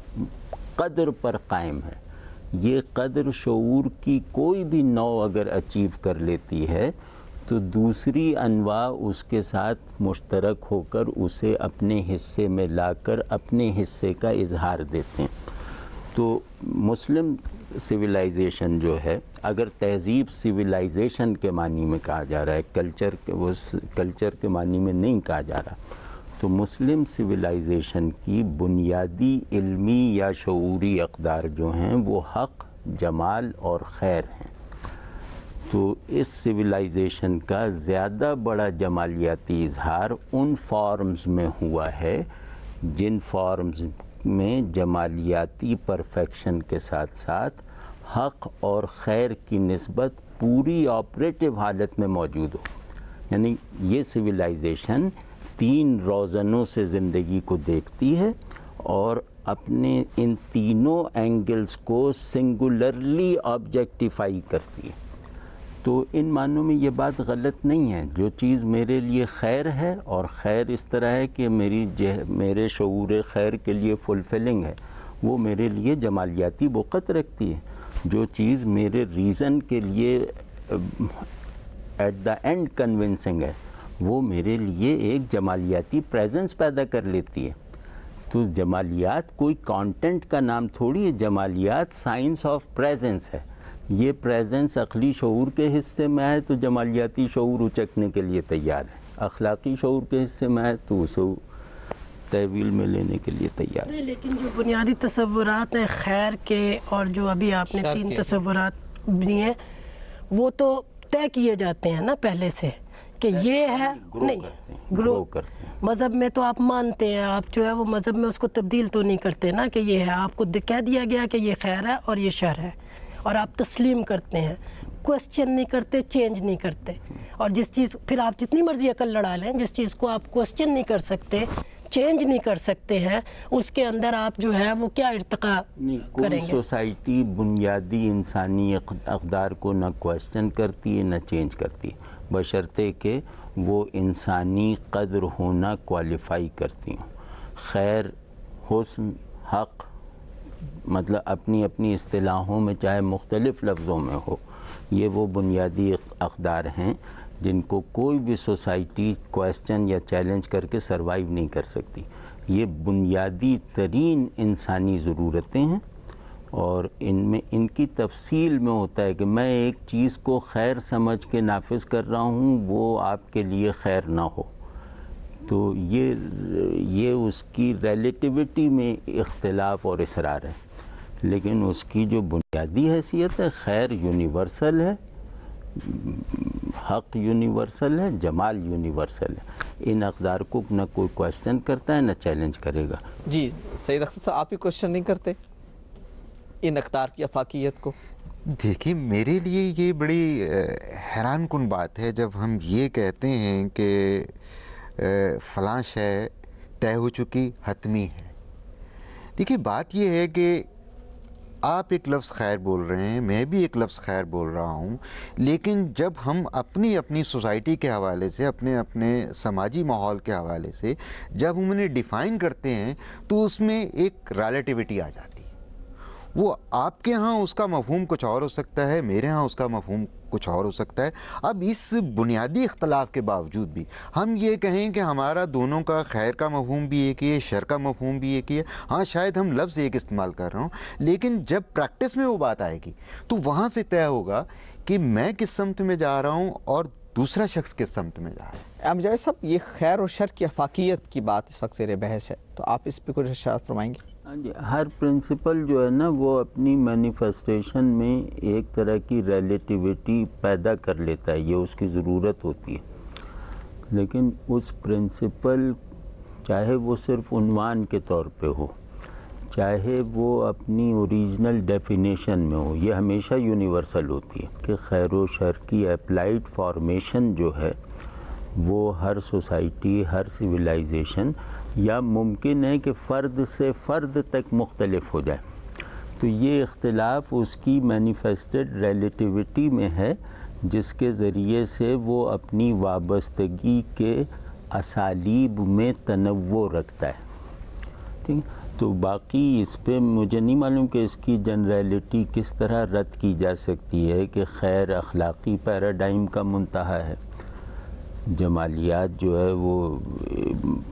قدر پر قائم ہے یہ قدر شعور کی کوئی بھی نو اگر اچیو کر لیتی ہے تو دوسری انواع اس کے ساتھ مشترک ہو کر اسے اپنے حصے میں لا کر اپنے حصے کا اظہار دیتے ہیں تو مسلم سویلائزیشن جو ہے اگر تہذیب سویلائزیشن کے معنی میں کہا جا رہا ہے کلچر کے کلچر کے معنی میں نہیں کہا جا رہا تو مسلم سویلائزیشن کی بنیادی علمی یا شعوری اقدار جو ہیں وہ حق جمال اور خیر ہیں تو اس سیویلائزیشن کا زیادہ بڑا جمالیاتی اظہار ان فارمز میں ہوا ہے جن فارمز میں جمالیاتی پرفیکشن کے ساتھ ساتھ حق اور خیر کی نسبت پوری آپریٹو حالت میں موجود ہو یعنی یہ سویلائزیشن تین روزنوں سے زندگی کو دیکھتی ہے اور اپنے ان تینوں اینگلز کو سنگولرلی آبجیکٹیفائی کرتی ہے تو ان معنوں میں یہ بات غلط نہیں ہے جو چیز میرے لیے خیر ہے اور خیر اس طرح ہے کہ میری میرے شعور خیر کے لیے فلفلنگ ہے وہ میرے لیے جمالیاتی وقت رکھتی ہے جو چیز میرے ریزن کے لیے ایٹ دا اینڈ کنونسنگ ہے وہ میرے لیے ایک جمالیاتی پریزنس پیدا کر لیتی ہے تو جمالیات کوئی کانٹینٹ کا نام تھوڑی ہے جمالیات سائنس آف پریزنس ہے یہ پریزنس اخلی شعور کے حصے میں ہے تو جمالیاتی شعور اچکنے کے لیے تیار ہے اخلاقی شعور کے حصے میں ہے تو اسے تحویل میں لینے کے لیے تیار ہے لیکن جو بنیادی تصورات ہیں خیر کے اور جو ابھی آپ نے تین تصورات دیے ہیں وہ تو طے کیے جاتے ہیں نا پہلے سے کہ یہ ہے نہیں گرو ہیں مذہب میں تو آپ مانتے ہیں آپ جو ہے وہ مذہب میں اس کو تبدیل تو نہیں کرتے نا کہ یہ ہے آپ کو کہہ دیا گیا کہ یہ خیر ہے اور یہ شر ہے اور آپ تسلیم کرتے ہیں کوسچن نہیں کرتے چینج نہیں کرتے اور جس چیز پھر آپ جتنی مرضی عقل لڑا لیں جس چیز کو آپ کوسچن نہیں کر سکتے چینج نہیں کر سکتے ہیں اس کے اندر آپ جو ہے وہ کیا ارتقا کریں گے سوسائٹی بنیادی انسانی اقدار کو نہ کوسچن کرتی ہے نہ چینج کرتی ہے کہ وہ انسانی قدر ہونا کوالیفائی کرتی ہوں خیر حسن حق مطلب اپنی اپنی اصطلاحوں میں چاہے مختلف لفظوں میں ہو یہ وہ بنیادی اقدار ہیں جن کو کوئی بھی سوسائٹی کوسچن یا چیلنج کر کے سروائیو نہیں کر سکتی یہ بنیادی ترین انسانی ضرورتیں ہیں اور ان میں ان کی تفصیل میں ہوتا ہے کہ میں ایک چیز کو خیر سمجھ کے نافذ کر رہا ہوں وہ آپ کے لیے خیر نہ ہو تو یہ یہ اس کی ریلیٹیوٹی میں اختلاف اور اصرار ہے لیکن اس کی جو بنیادی حیثیت ہے خیر یونیورسل ہے حق یونیورسل ہے جمال یونیورسل ہے ان اقدار کو نہ کوئی کوشچن کرتا ہے نہ چیلنج کرے گا جی سید اختر صاحب آپ ہی کوشچن نہیں کرتے ان اقدار کی افاقیت کو دیکھیں میرے لیے یہ بڑی حیران کن بات ہے جب ہم یہ کہتے ہیں کہ فلاں شے طے ہو چکی حتمی ہے دیکھیے بات یہ ہے کہ آپ ایک لفظ خیر بول رہے ہیں میں بھی ایک لفظ خیر بول رہا ہوں لیکن جب ہم اپنی اپنی سوسائٹی کے حوالے سے اپنے اپنے سماجی ماحول کے حوالے سے جب ہم انہیں ڈیفائن کرتے ہیں تو اس میں ایک ریلیٹیوٹی آ جاتی ہے وہ آپ کے ہاں اس کا مفہوم کچھ اور ہو سکتا ہے میرے ہاں اس کا مفہوم کچھ اور ہو سکتا ہے اب اس بنیادی اختلاف کے باوجود بھی ہم یہ کہیں کہ ہمارا دونوں کا خیر کا مفہوم بھی ایک ہی ہے شر کا مفہوم بھی ایک ہی ہے ہاں شاید ہم لفظ ایک استعمال کر رہا ہوں لیکن جب پریکٹس میں وہ بات آئے گی تو وہاں سے طے ہوگا کہ میں کس سمت میں جا رہا ہوں اور دوسرا شخص کس سمت میں جا رہا امجوید صاحب یہ خیر اور شر کی افاقیت کی بات اس وقت زیر بحث ہے تو آپ اس پہ کچھ فرمائیں گے جی، ہر پرنسپل جو ہے نا وہ اپنی مینیفیسٹیشن میں ایک طرح کی ریلیٹیویٹی پیدا کر لیتا ہے یہ اس کی ضرورت ہوتی ہے لیکن اس پرنسپل چاہے وہ صرف عنوان کے طور پہ ہو چاہے وہ اپنی اوریجنل ڈیفینیشن میں ہو یہ ہمیشہ یونیورسل ہوتی ہے کہ خیر و شر کی اپلائیڈ فارمیشن جو ہے وہ ہر سوسائٹی ہر سویلائزیشن یا ممکن ہے کہ فرد سے فرد تک مختلف ہو جائے تو یہ اختلاف اس کی مینیفیسٹڈ ریلیٹیوٹی میں ہے جس کے ذریعے سے وہ اپنی وابستگی کے اسالیب میں تنوع رکھتا ہے ٹھیک تو باقی اس پہ مجھے نہیں معلوم کہ اس کی جنریلٹی کس طرح رد کی جا سکتی ہے کہ خیر اخلاقی پیراڈائم کا منتہا ہے جمالیات جو ہے وہ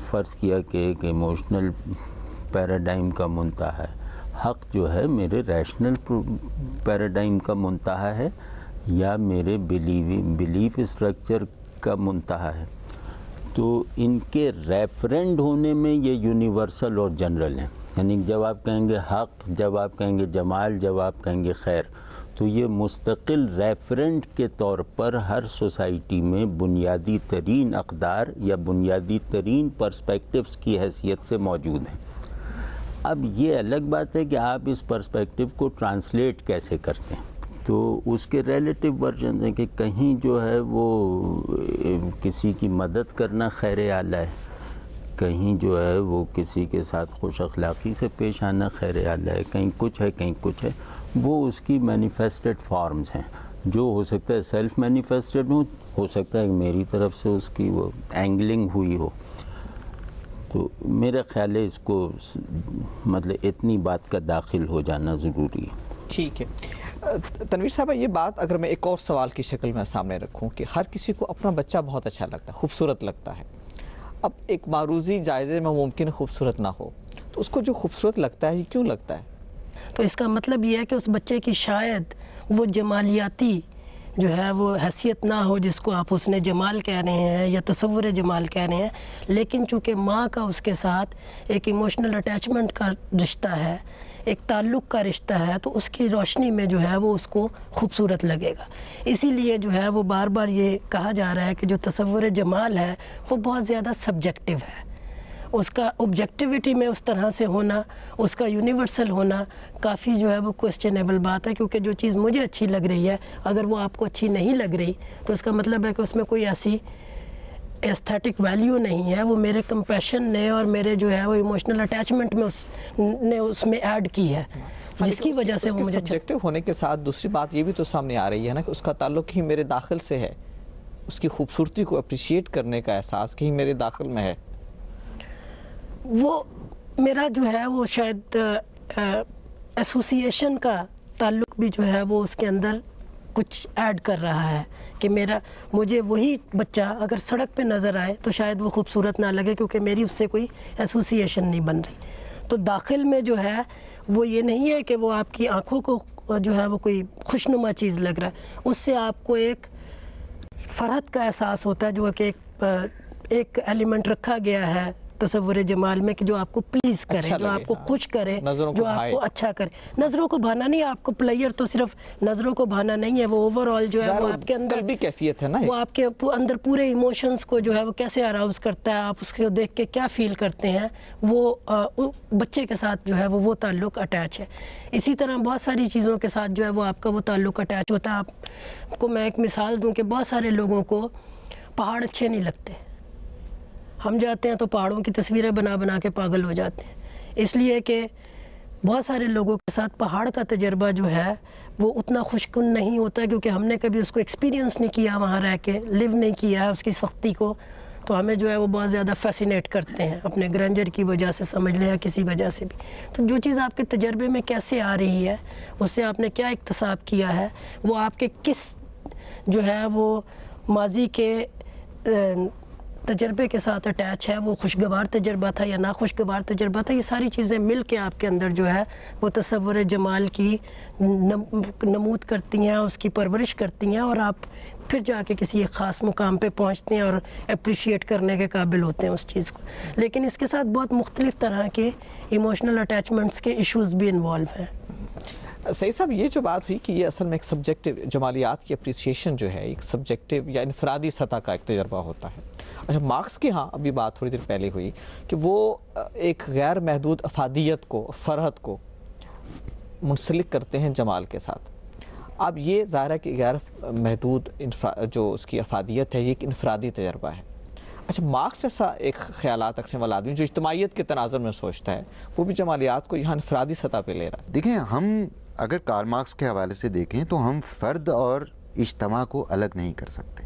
فرض کیا کہ ایک ایموشنل پیراڈائم کا منتہ ہے حق جو ہے میرے ریشنل پیراڈائم کا منتہا ہے یا میرے بلیف بیلیف اسٹرکچر کا منتہا ہے تو ان کے ریفرنڈ ہونے میں یہ یونیورسل اور جنرل ہیں یعنی جب آپ کہیں گے حق جب آپ کہیں گے جمال جب آپ کہیں گے خیر تو یہ مستقل ریفرنٹ کے طور پر ہر سوسائٹی میں بنیادی ترین اقدار یا بنیادی ترین پرسپیکٹیوز کی حیثیت سے موجود ہیں اب یہ الگ بات ہے کہ آپ اس پرسپیکٹیو کو ٹرانسلیٹ کیسے کرتے ہیں تو اس کے ریلیٹیو ورژن ہیں کہ کہیں جو ہے وہ کسی کی مدد کرنا خیر اعلیٰ ہے کہیں جو ہے وہ کسی کے ساتھ خوش اخلاقی سے پیش آنا خیر اعلیٰ ہے کہیں کچھ ہے کہیں کچھ ہے وہ اس کی مینیفیسٹڈ فارمز ہیں جو ہو سکتا ہے سیلف مینیفیسٹڈ ہوں ہو سکتا ہے کہ میری طرف سے اس کی وہ اینگلنگ ہوئی ہو تو میرے خیال ہے اس کو مطلب اتنی بات کا داخل ہو جانا ضروری ہے ٹھیک ہے تنویر صاحبہ یہ بات اگر میں ایک اور سوال کی شکل میں سامنے رکھوں کہ ہر کسی کو اپنا بچہ بہت اچھا لگتا ہے خوبصورت لگتا ہے اب ایک معروضی جائزے میں ممکن خوبصورت نہ ہو تو اس کو جو خوبصورت لگتا ہے یہ کیوں لگتا ہے تو اس کا مطلب یہ ہے کہ اس بچے کی شاید وہ جمالیاتی جو ہے وہ حیثیت نہ ہو جس کو آپ اس نے جمال کہہ رہے ہیں یا تصور جمال کہہ رہے ہیں لیکن چونکہ ماں کا اس کے ساتھ ایک ایموشنل اٹیچمنٹ کا رشتہ ہے ایک تعلق کا رشتہ ہے تو اس کی روشنی میں جو ہے وہ اس کو خوبصورت لگے گا اسی لیے جو ہے وہ بار بار یہ کہا جا رہا ہے کہ جو تصور جمال ہے وہ بہت زیادہ سبجیکٹیو ہے اس کا اوبجیکٹیوٹی میں اس طرح سے ہونا اس کا یونیورسل ہونا کافی جو ہے وہ کوشچن ایبل بات ہے کیونکہ جو چیز مجھے اچھی لگ رہی ہے اگر وہ آپ کو اچھی نہیں لگ رہی تو اس کا مطلب ہے کہ اس میں کوئی ایسی ایستھیٹک ویلیو نہیں ہے وہ میرے کمپیشن نے اور میرے جو ہے وہ ایموشنل اٹیچمنٹ میں اس نے اس میں ایڈ کی ہے ہاں، جس کی وجہ سے وہ مجھے اچھا ہونے کے ساتھ دوسری بات یہ بھی تو سامنے آ رہی ہے نا کہ اس کا تعلق ہی میرے داخل سے ہے اس کی خوبصورتی کو اپریشیٹ کرنے کا احساس کہیں میرے داخل میں ہے وہ میرا جو ہے وہ شاید ایسوسیشن کا تعلق بھی جو ہے وہ اس کے اندر کچھ ایڈ کر رہا ہے کہ میرا مجھے وہی بچہ اگر سڑک پہ نظر آئے تو شاید وہ خوبصورت نہ لگے کیونکہ میری اس سے کوئی ایسوسیشن نہیں بن رہی تو داخل میں جو ہے وہ یہ نہیں ہے کہ وہ آپ کی آنکھوں کو جو ہے وہ کوئی خوشنما چیز لگ رہا ہے اس سے آپ کو ایک فرحت کا احساس ہوتا ہے جو کہ ایک ایک ایلیمنٹ رکھا گیا ہے تصور جمال میں کہ جو آپ کو پلیز اچھا کرے جو آپ کو ہاں، خوش کرے جو آپ کو اچھا کرے نظروں کو بھانا نہیں آپ کو پلیئر تو صرف نظروں کو بھانا نہیں ہے وہ اوور آل جو ہے وہ آپ کے اندر کیفیت ہے وہ آپ کے اندر پورے ایموشنز کو جو ہے وہ کیسے اراؤز کرتا ہے آپ اس کو دیکھ کے کیا فیل کرتے ہیں وہ بچے کے ساتھ جو ہے وہ تعلق اٹیچ ہے اسی طرح بہت ساری چیزوں کے ساتھ جو ہے وہ آپ کا وہ تعلق اٹیچ ہوتا ہے آپ کو میں ایک مثال دوں کہ بہت سارے لوگوں کو پہاڑ اچھے نہیں لگتے ہم جاتے ہیں تو پہاڑوں کی تصویریں بنا بنا کے پاگل ہو جاتے ہیں اس لیے کہ بہت سارے لوگوں کے ساتھ پہاڑ کا تجربہ جو ہے وہ اتنا خوشکن نہیں ہوتا ہے کیونکہ ہم نے کبھی اس کو ایکسپیرینس نہیں کیا وہاں رہ کے لیو نہیں کیا ہے اس کی سختی کو تو ہمیں جو ہے وہ بہت زیادہ فیسینیٹ کرتے ہیں اپنے گرنجر کی وجہ سے سمجھ لیا کسی وجہ سے بھی تو جو چیز آپ کے تجربے میں کیسے آ رہی ہے اس سے آپ نے کیا اقتصاب کیا ہے وہ آپ کے کس جو ہے وہ ماضی کے تجربے کے ساتھ اٹیچ ہے وہ خوشگوار تجربہ تھا یا ناخوشگوار تجربہ تھا یہ ساری چیزیں مل کے آپ کے اندر جو ہے وہ تصور جمال کی نمود کرتی ہیں اس کی پرورش کرتی ہیں اور آپ پھر جا کے کسی ایک خاص مقام پہ پہنچتے ہیں اور اپریشیٹ کرنے کے قابل ہوتے ہیں اس چیز کو لیکن اس کے ساتھ بہت مختلف طرح کے ایموشنل اٹیچمنٹس کے ایشوز بھی انوالو ہیں سعید صاحب یہ جو بات ہوئی کہ یہ اصل میں ایک سبجیکٹو جمالیات کی اپریسیشن جو ہے ایک سبجیکٹو یا انفرادی سطح کا ایک تجربہ ہوتا ہے اچھا مارکس کی ہاں ابھی بات تھوڑی دیر پہلے ہوئی کہ وہ ایک غیر محدود افادیت کو فرحت کو منسلک کرتے ہیں جمال کے ساتھ اب یہ ظاہر ہے کہ غیر محدود جو اس کی افادیت ہے یہ ایک انفرادی تجربہ ہے اچھا مارکس جیسا ایک خیالات رکھنے والا آدمی جو اجتماعیت کے تناظر میں سوچتا ہے وہ بھی جمالیات کو یہاں انفرادی سطح پہ لے رہا ہے دیکھیں ہم اگر کار مارکس کے حوالے سے دیکھیں تو ہم فرد اور اجتماع کو الگ نہیں کر سکتے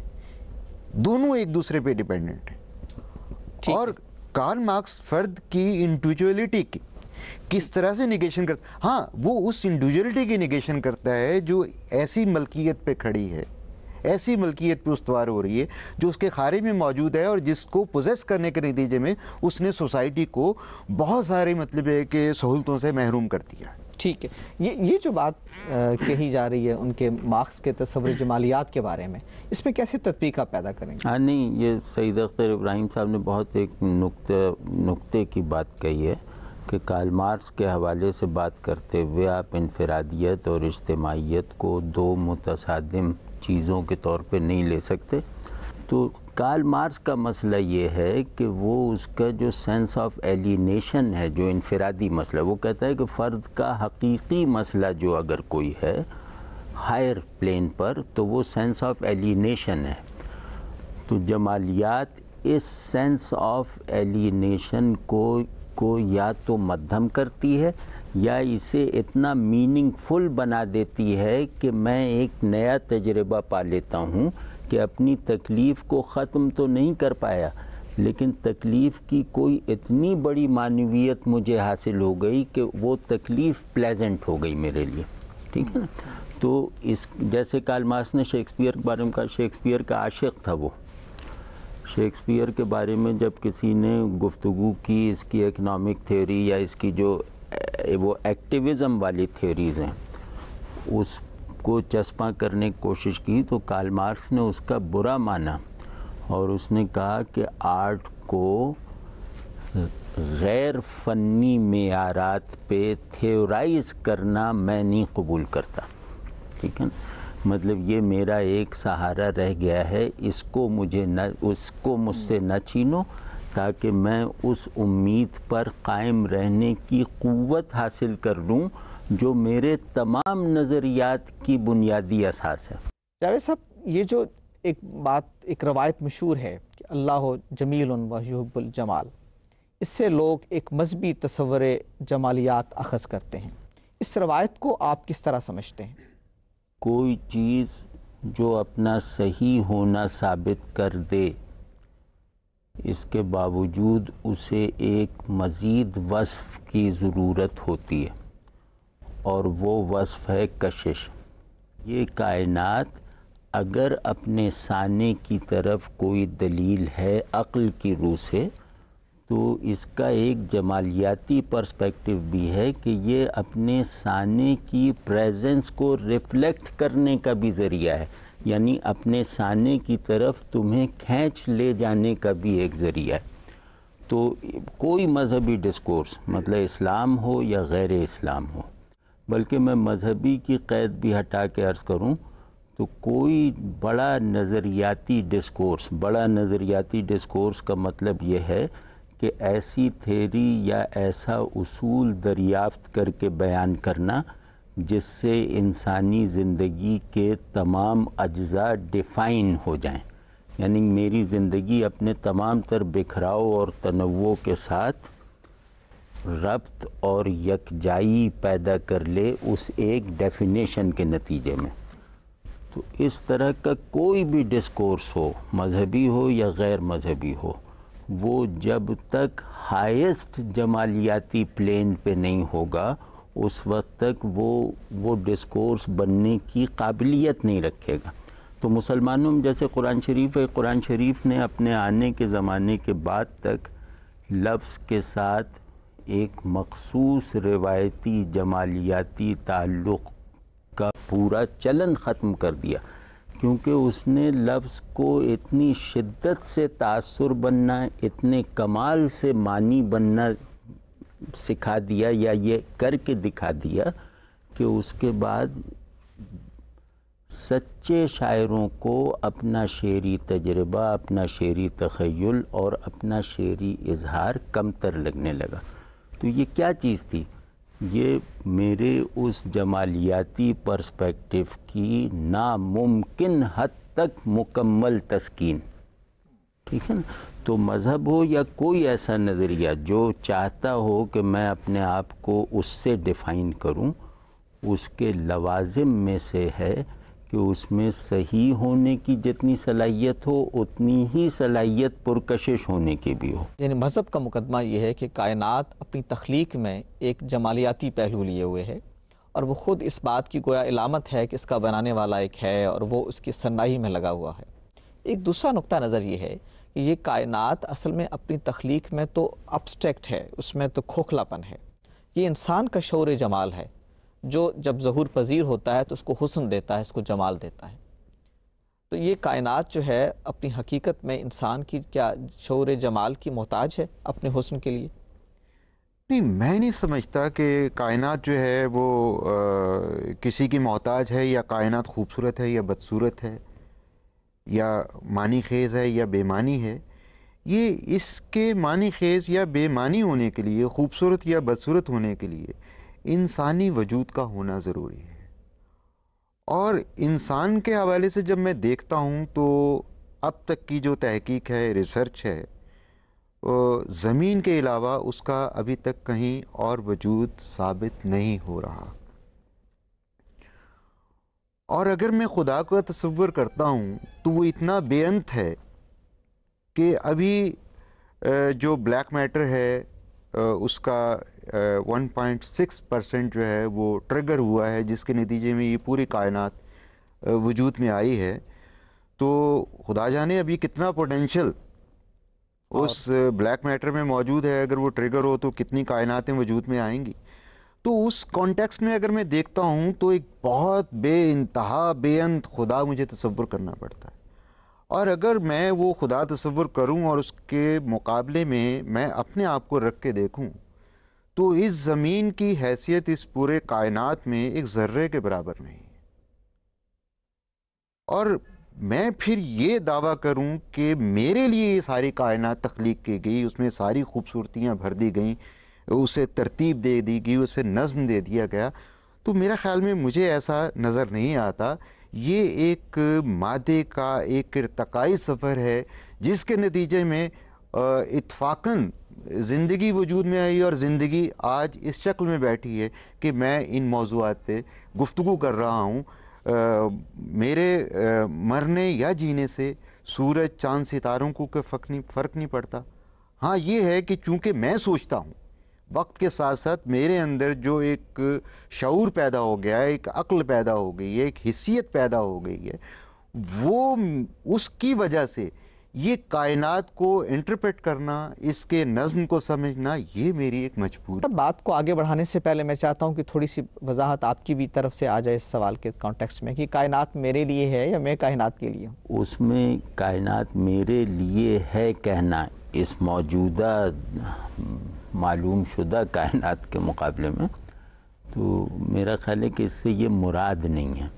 دونوں ایک دوسرے پہ ڈیپینڈنٹ ہیں اور کار مارکس فرد کی انڈیویجولیٹی کی کس جی۔ طرح سے نگیشن ہے ہاں وہ اس انڈیویجولیٹی کی نگیشن کرتا ہے جو ایسی ملکیت پہ کھڑی ہے ایسی ملکیت پہ استوار ہو رہی ہے جو اس کے خارے میں موجود ہے اور جس کو پوزیس کرنے کے نتیجے میں اس نے سوسائٹی کو بہت سارے مطلب ہے کہ سہولتوں سے محروم کر دیا ہے ٹھیک ہے یہ یہ جو بات کہی جا رہی ہے ان کے مارکس کے تصور جمالیات کے بارے میں اس میں کیسے تطبیق آپ پیدا کریں ہاں نہیں یہ سعید اختر ابراہیم صاحب نے بہت ایک نکتے کی بات کہی ہے کہ کال مارکس کے حوالے سے بات کرتے ہوئے آپ انفرادیت اور اجتماعیت کو دو متصادم چیزوں کے طور پہ نہیں لے سکتے تو کارل مارس کا مسئلہ یہ ہے کہ وہ اس کا جو سینس آف ایلینیشن ہے جو انفرادی مسئلہ وہ کہتا ہے کہ فرد کا حقیقی مسئلہ جو اگر کوئی ہے ہائر پلین پر تو وہ سینس آف ایلینیشن ہے تو جمالیات اس سینس آف ایلینیشن کو کو یا تو مدھم کرتی ہے یا اسے اتنا میننگ فل بنا دیتی ہے کہ میں ایک نیا تجربہ پا لیتا ہوں کہ اپنی تکلیف کو ختم تو نہیں کر پایا لیکن تکلیف کی کوئی اتنی بڑی معنویت مجھے حاصل ہو گئی کہ وہ تکلیف پلیزنٹ ہو گئی میرے لیے ٹھیک ہے نا تو اس جیسے کالماس نے شیکسپیئر کے بارے میں کہا شیکسپیئر کا عاشق تھا وہ شیکسپیئر کے بارے میں جب کسی نے گفتگو کی اس کی اکنامک تھیوری یا اس کی جو وہ ایکٹیویزم والی تھیوریز ہیں اس کو چسپاں کرنے کی کوشش کی تو کارل مارکس نے اس کا برا مانا اور اس نے کہا کہ آرٹ کو غیر فنی معیارات پہ تھیورائز کرنا میں نہیں قبول کرتا ٹھیک ہے نا مطلب یہ میرا ایک سہارا رہ گیا ہے اس کو مجھے نہ اس کو مجھ سے نہ چھینو تاکہ میں اس امید پر قائم رہنے کی قوت حاصل کر لوں جو میرے تمام نظریات کی بنیادی اساس ہے جاوید صاحب یہ جو ایک بات ایک روایت مشہور ہے کہ اللہ و یحب الجمال اس سے لوگ ایک مذہبی تصور جمالیات اخذ کرتے ہیں اس روایت کو آپ کس طرح سمجھتے ہیں کوئی چیز جو اپنا صحیح ہونا ثابت کر دے اس کے باوجود اسے ایک مزید وصف کی ضرورت ہوتی ہے اور وہ وصف ہے کشش یہ کائنات اگر اپنے ثانے کی طرف کوئی دلیل ہے عقل کی روح سے تو اس کا ایک جمالیاتی پرسپیکٹو بھی ہے کہ یہ اپنے ثانے کی پریزنس کو ریفلیکٹ کرنے کا بھی ذریعہ ہے یعنی اپنے سانے کی طرف تمہیں کھینچ لے جانے کا بھی ایک ذریعہ ہے تو کوئی مذہبی ڈسکورس مطلب اسلام ہو یا غیر اسلام ہو بلکہ میں مذہبی کی قید بھی ہٹا کے عرض کروں تو کوئی بڑا نظریاتی ڈسکورس بڑا نظریاتی ڈسکورس کا مطلب یہ ہے کہ ایسی تھیری یا ایسا اصول دریافت کر کے بیان کرنا جس سے انسانی زندگی کے تمام اجزاء ڈیفائن ہو جائیں یعنی میری زندگی اپنے تمام تر بکھراؤ اور تنوع کے ساتھ ربط اور یکجائی پیدا کر لے اس ایک ڈیفینیشن کے نتیجے میں تو اس طرح کا کوئی بھی ڈسکورس ہو مذہبی ہو یا غیر مذہبی ہو وہ جب تک ہائیسٹ جمالیاتی پلین پہ نہیں ہوگا اس وقت تک وہ وہ ڈسکورس بننے کی قابلیت نہیں رکھے گا تو مسلمانوں میں جیسے قرآن شریف ہے قرآن شریف نے اپنے آنے کے زمانے کے بعد تک لفظ کے ساتھ ایک مخصوص روایتی جمالیاتی تعلق کا پورا چلن ختم کر دیا کیونکہ اس نے لفظ کو اتنی شدت سے تاثر بننا اتنے کمال سے معنی بننا سکھا دیا یا یہ کر کے دکھا دیا کہ اس کے بعد سچے شاعروں کو اپنا شعری تجربہ اپنا شعری تخیل اور اپنا شعری اظہار کم تر لگنے لگا تو یہ کیا چیز تھی یہ میرے اس جمالیاتی پرسپیکٹو کی ناممکن حد تک مکمل تسکین ٹھیک ہے نا تو مذہب ہو یا کوئی ایسا نظریہ جو چاہتا ہو کہ میں اپنے آپ کو اس سے ڈیفائن کروں اس کے لوازم میں سے ہے کہ اس میں صحیح ہونے کی جتنی صلاحیت ہو اتنی ہی صلاحیت پرکشش ہونے کی بھی ہو یعنی مذہب کا مقدمہ یہ ہے کہ کائنات اپنی تخلیق میں ایک جمالیاتی پہلو لیے ہوئے ہے اور وہ خود اس بات کی گویا علامت ہے کہ اس کا بنانے والا ایک ہے اور وہ اس کی سنائی میں لگا ہوا ہے ایک دوسرا نقطہ نظر یہ ہے کہ یہ کائنات اصل میں اپنی تخلیق میں تو ابسٹیکٹ ہے اس میں تو کھوکھلا پن ہے یہ انسان کا شعور جمال ہے جو جب ظہور پذیر ہوتا ہے تو اس کو حسن دیتا ہے اس کو جمال دیتا ہے تو یہ کائنات جو ہے اپنی حقیقت میں انسان کی کیا شعور جمال کی محتاج ہے اپنے حسن کے لیے نہیں میں نہیں سمجھتا کہ کائنات جو ہے وہ کسی کی محتاج ہے یا کائنات خوبصورت ہے یا بدصورت ہے یا معنی خیز ہے یا بے معنی ہے یہ اس کے معنی خیز یا بے معنی ہونے کے لیے خوبصورت یا بدصورت ہونے کے لیے انسانی وجود کا ہونا ضروری ہے اور انسان کے حوالے سے جب میں دیکھتا ہوں تو اب تک کی جو تحقیق ہے ریسرچ ہے زمین کے علاوہ اس کا ابھی تک کہیں اور وجود ثابت نہیں ہو رہا اور اگر میں خدا کو تصور کرتا ہوں تو وہ اتنا بے انت ہے کہ ابھی جو بلیک میٹر ہے اس کا ون پوائنٹ سکس پرسینٹ جو ہے وہ ٹریگر ہوا ہے جس کے نتیجے میں یہ پوری کائنات وجود میں آئی ہے تو خدا جانے ابھی کتنا پوٹینشیل اس بلیک میٹر میں موجود ہے اگر وہ ٹریگر ہو تو کتنی کائناتیں وجود میں آئیں گی تو اس کانٹیکس میں اگر میں دیکھتا ہوں تو ایک بہت بے انتہا بے انت خدا مجھے تصور کرنا پڑتا ہے اور اگر میں وہ خدا تصور کروں اور اس کے مقابلے میں میں اپنے آپ کو رکھ کے دیکھوں تو اس زمین کی حیثیت اس پورے کائنات میں ایک ذرے کے برابر نہیں اور میں پھر یہ دعویٰ کروں کہ میرے لیے یہ ساری کائنات تخلیق کی گئی اس میں ساری خوبصورتیاں بھر دی گئیں اسے ترتیب دے دی گئی اسے نظم دے دیا گیا تو میرا خیال میں مجھے ایسا نظر نہیں آتا یہ ایک مادے کا ایک ارتقائی سفر ہے جس کے نتیجے میں اتفاقاً زندگی وجود میں آئی اور زندگی آج اس شکل میں بیٹھی ہے کہ میں ان موضوعات پہ گفتگو کر رہا ہوں میرے مرنے یا جینے سے سورج چاند ستاروں کو کوئی نہیں فرق نہیں پڑتا ہاں یہ ہے کہ چونکہ میں سوچتا ہوں وقت کے ساتھ ساتھ میرے اندر جو ایک شعور پیدا ہو گیا ایک عقل پیدا ہو گئی ہے ایک حیثیت پیدا ہو گئی ہے وہ اس کی وجہ سے یہ کائنات کو انٹرپریٹ کرنا اس کے نظم کو سمجھنا یہ میری ایک مجبور ہے بات کو آگے بڑھانے سے پہلے میں چاہتا ہوں کہ تھوڑی سی وضاحت آپ کی بھی طرف سے آ جائے اس سوال کے کانٹیکس میں کہ کائنات میرے لیے ہے یا میں کائنات کے لیے ہوں اس میں کائنات میرے لیے ہے کہنا اس موجودہ معلوم شدہ کائنات کے مقابلے میں تو میرا خیال ہے کہ اس سے یہ مراد نہیں ہے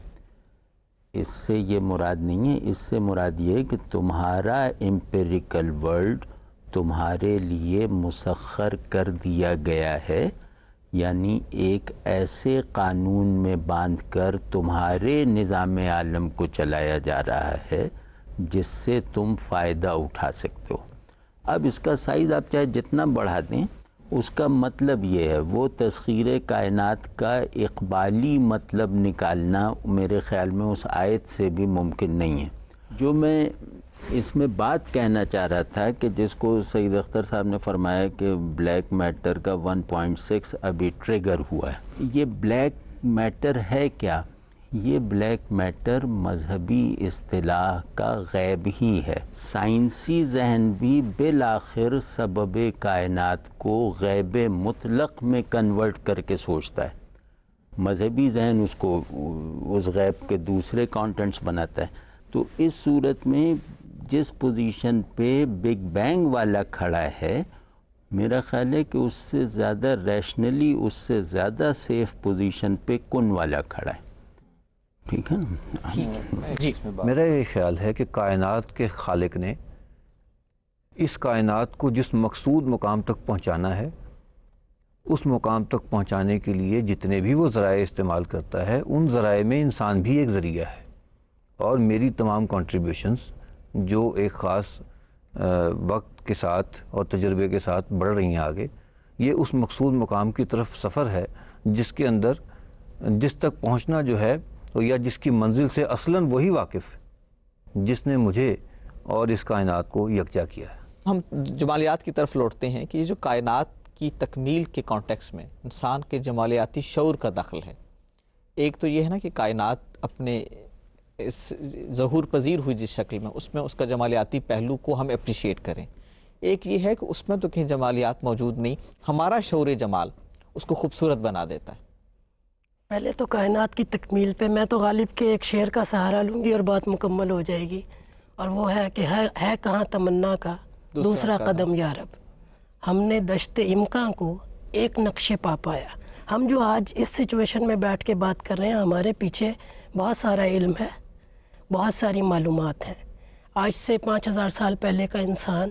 اس سے یہ مراد نہیں ہے اس سے مراد یہ ہے کہ تمہارا امپیریکل ورلڈ تمہارے لیے مسخر کر دیا گیا ہے یعنی ایک ایسے قانون میں باندھ کر تمہارے نظام عالم کو چلایا جا رہا ہے جس سے تم فائدہ اٹھا سکتے ہو اب اس کا سائز آپ چاہے جتنا بڑھا دیں اس کا مطلب یہ ہے وہ تسخیر کائنات کا اقبالی مطلب نکالنا میرے خیال میں اس آیت سے بھی ممکن نہیں ہے جو میں اس میں بات کہنا چاہ رہا تھا کہ جس کو سعید اختر صاحب نے فرمایا کہ بلیک میٹر کا 1.6 ابھی ٹریگر ہوا ہے یہ بلیک میٹر ہے کیا یہ بلیک میٹر مذہبی اصطلاح کا غیب ہی ہے سائنسی ذہن بھی بالآخر سبب کائنات کو غیب مطلق میں کنورٹ کر کے سوچتا ہے مذہبی ذہن اس کو اس غیب کے دوسرے کانٹنٹس بناتا ہے تو اس صورت میں جس پوزیشن پہ بگ بینگ والا کھڑا ہے میرا خیال ہے کہ اس سے زیادہ ریشنلی اس سے زیادہ سیف پوزیشن پہ کن والا کھڑا ہے ٹھیک ہے جی میرا یہ خیال ہے کہ کائنات کے خالق نے اس کائنات کو جس مقصود مقام تک پہنچانا ہے اس مقام تک پہنچانے کے لیے جتنے بھی وہ ذرائع استعمال کرتا ہے ان ذرائع میں انسان بھی ایک ذریعہ ہے اور میری تمام کنٹریبیوشنس جو ایک خاص وقت کے ساتھ اور تجربے کے ساتھ بڑھ رہی ہیں آگے یہ اس مقصود مقام کی طرف سفر ہے جس کے اندر جس تک پہنچنا جو ہے تو یا جس کی منزل سے اصلاً وہی واقف ہے جس نے مجھے اور اس کائنات کو یکجا کیا ہے ہم جمالیات کی طرف لوٹتے ہیں کہ یہ جو کائنات کی تکمیل کے کانٹیکس میں انسان کے جمالیاتی شعور کا دخل ہے ایک تو یہ ہے نا کہ کائنات اپنے اس ظہور پذیر ہوئی جس شکل میں اس میں اس کا جمالیاتی پہلو کو ہم اپریشیٹ کریں ایک یہ ہے کہ اس میں تو کہیں جمالیات موجود نہیں ہمارا شعور جمال اس کو خوبصورت بنا دیتا ہے پہلے تو کائنات کی تکمیل پہ میں تو غالب کے ایک شعر کا سہارا لوں گی اور بات مکمل ہو جائے گی اور وہ ہے کہ ہے کہاں تمنا کا دوسرا قدم یا رب ہم نے دشت امکان کو ایک نقشے پا پایا ہم جو آج اس سچویشن میں بیٹھ کے بات کر رہے ہیں ہمارے پیچھے بہت سارا علم ہے بہت ساری معلومات ہیں آج سے پانچ ہزار سال پہلے کا انسان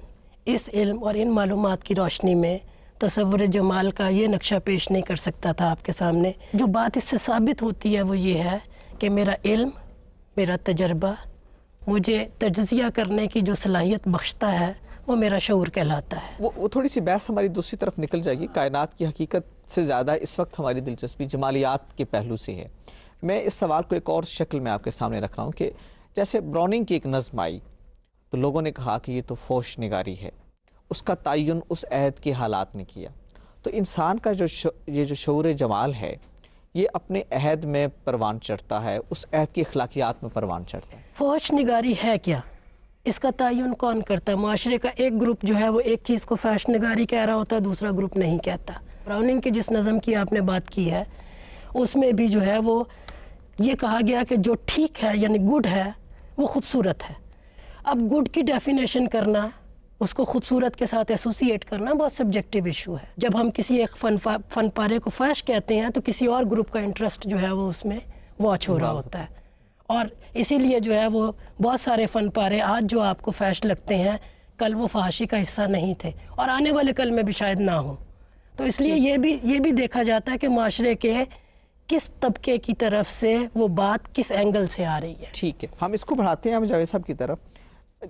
اس علم اور ان معلومات کی روشنی میں تصور جمال کا یہ نقشہ پیش نہیں کر سکتا تھا آپ کے سامنے جو بات اس سے ثابت ہوتی ہے وہ یہ ہے کہ میرا علم میرا تجربہ مجھے تجزیہ کرنے کی جو صلاحیت بخشتا ہے وہ میرا شعور کہلاتا ہے وہ وہ تھوڑی سی بحث ہماری دوسری طرف نکل جائے گی کائنات کی حقیقت سے زیادہ اس وقت ہماری دلچسپی جمالیات کے پہلو سے ہے میں اس سوال کو ایک اور شکل میں آپ کے سامنے رکھ رہا ہوں کہ جیسے براؤننگ کی ایک نظم آئی تو لوگوں نے کہا کہ یہ تو فوش نگاری ہے اس کا تعین اس عہد کی حالات نے کیا تو انسان کا جو یہ جو شعور جمال ہے یہ اپنے عہد میں پروان چڑھتا ہے اس عہد کی اخلاقیات میں پروان چڑھتا ہے فوج نگاری ہے کیا اس کا تعین کون کرتا ہے معاشرے کا ایک گروپ جو ہے وہ ایک چیز کو فیش نگاری کہہ رہا ہوتا ہے دوسرا گروپ نہیں کہتا براؤننگ کے جس نظم کی آپ نے بات کی ہے اس میں بھی جو ہے وہ یہ کہا گیا کہ جو ٹھیک ہے یعنی گڈ ہے وہ خوبصورت ہے اب گڈ کی ڈیفینیشن کرنا اس کو خوبصورت کے ساتھ ایسوسیٹ کرنا بہت سبجیکٹیو ایشو ہے جب ہم کسی ایک فن فن پارے کو فحش کہتے ہیں تو کسی اور گروپ کا انٹرسٹ جو ہے وہ اس میں واچ ہو رہا ہوتا ہے اور اسی لیے جو ہے وہ بہت سارے فن پارے آج جو آپ کو فحش لگتے ہیں کل وہ فحاشی کا حصہ نہیں تھے اور آنے والے کل میں بھی شاید نہ ہوں تو اس لیے جی۔ یہ بھی یہ بھی دیکھا جاتا ہے کہ معاشرے کے کس طبقے کی طرف سے وہ بات کس اینگل سے آ رہی ہے ٹھیک ہے ہم اس کو بڑھاتے ہیں ہم جاوید صاحب کی طرف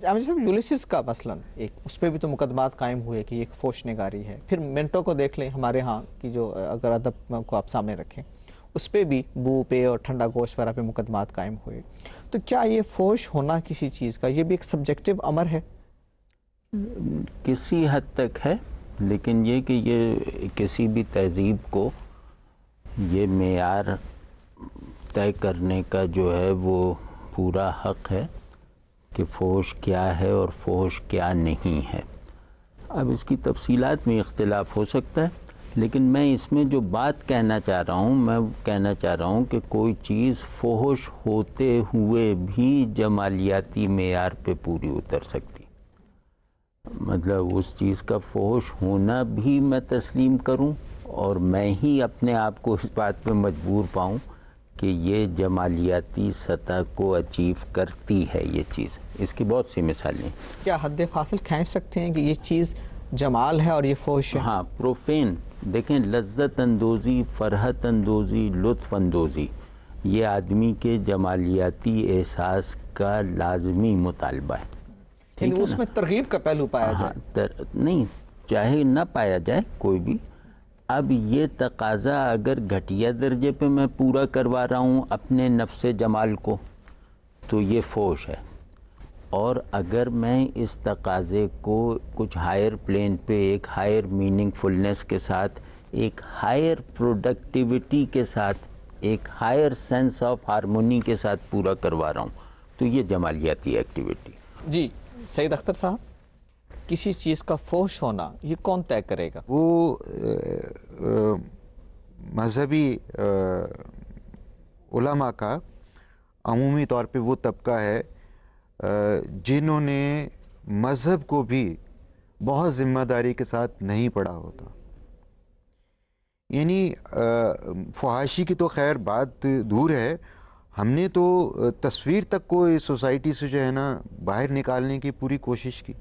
صاحب یولیسس کا مثلا ایک اس پہ بھی تو مقدمات قائم ہوئے کہ ایک فوش نگاری ہے پھر منٹو کو دیکھ لیں ہمارے ہاں کی جو اگر ادب کو آپ سامنے رکھیں اس پہ بھی بو پہ اور ٹھنڈا گوشت وغیرہ پہ مقدمات قائم ہوئے تو کیا یہ فوش ہونا کسی چیز کا یہ بھی ایک سبجیکٹیو امر ہے کسی حد تک ہے لیکن یہ کہ یہ کسی بھی تہذیب کو یہ معیار طے کرنے کا جو ہے وہ پورا حق ہے کہ فوش کیا ہے اور فوش کیا نہیں ہے اب اس کی تفصیلات میں اختلاف ہو سکتا ہے لیکن میں اس میں جو بات کہنا چاہ رہا ہوں میں کہنا چاہ رہا ہوں کہ کوئی چیز فوش ہوتے ہوئے بھی جمالیاتی معیار پہ پوری اتر سکتی مطلب اس چیز کا فوش ہونا بھی میں تسلیم کروں اور میں ہی اپنے آپ کو اس بات پہ مجبور پاؤں کہ یہ جمالیاتی سطح کو اچیو کرتی ہے یہ چیز اس کی بہت سی مثالیں کیا حد فاصل کھینچ سکتے ہیں کہ یہ چیز جمال ہے اور یہ فوش ہے ہاں پروفین دیکھیں لذت اندوزی فرحت اندوزی لطف اندوزی یہ آدمی کے جمالیاتی احساس کا لازمی مطالبہ ہے یعنی اس میں ترغیب کا پہلو پایا ہاں، جائے نہیں چاہے نہ پایا جائے کوئی بھی اب یہ تقاضا اگر گھٹیا درجے پہ میں پورا کروا رہا ہوں اپنے نفس جمال کو تو یہ فوش ہے اور اگر میں اس تقاضے کو کچھ ہائر پلین پہ ایک ہائر میننگ فلنس کے ساتھ ایک ہائر پروڈکٹیوٹی کے ساتھ ایک ہائر سینس آف ہارمونی کے ساتھ پورا کروا رہا ہوں تو یہ جمالیاتی ایکٹیویٹی جی سید اختر صاحب کسی چیز کا فوش ہونا یہ کون طے کرے گا وہ مذہبی علماء کا عمومی طور پہ وہ طبقہ ہے جنہوں نے مذہب کو بھی بہت ذمہ داری کے ساتھ نہیں پڑھا ہوتا یعنی فہاشی کی تو خیر بات دور ہے ہم نے تو تصویر تک کو اس سوسائٹی سے جو ہے نا باہر نکالنے کی پوری کوشش کی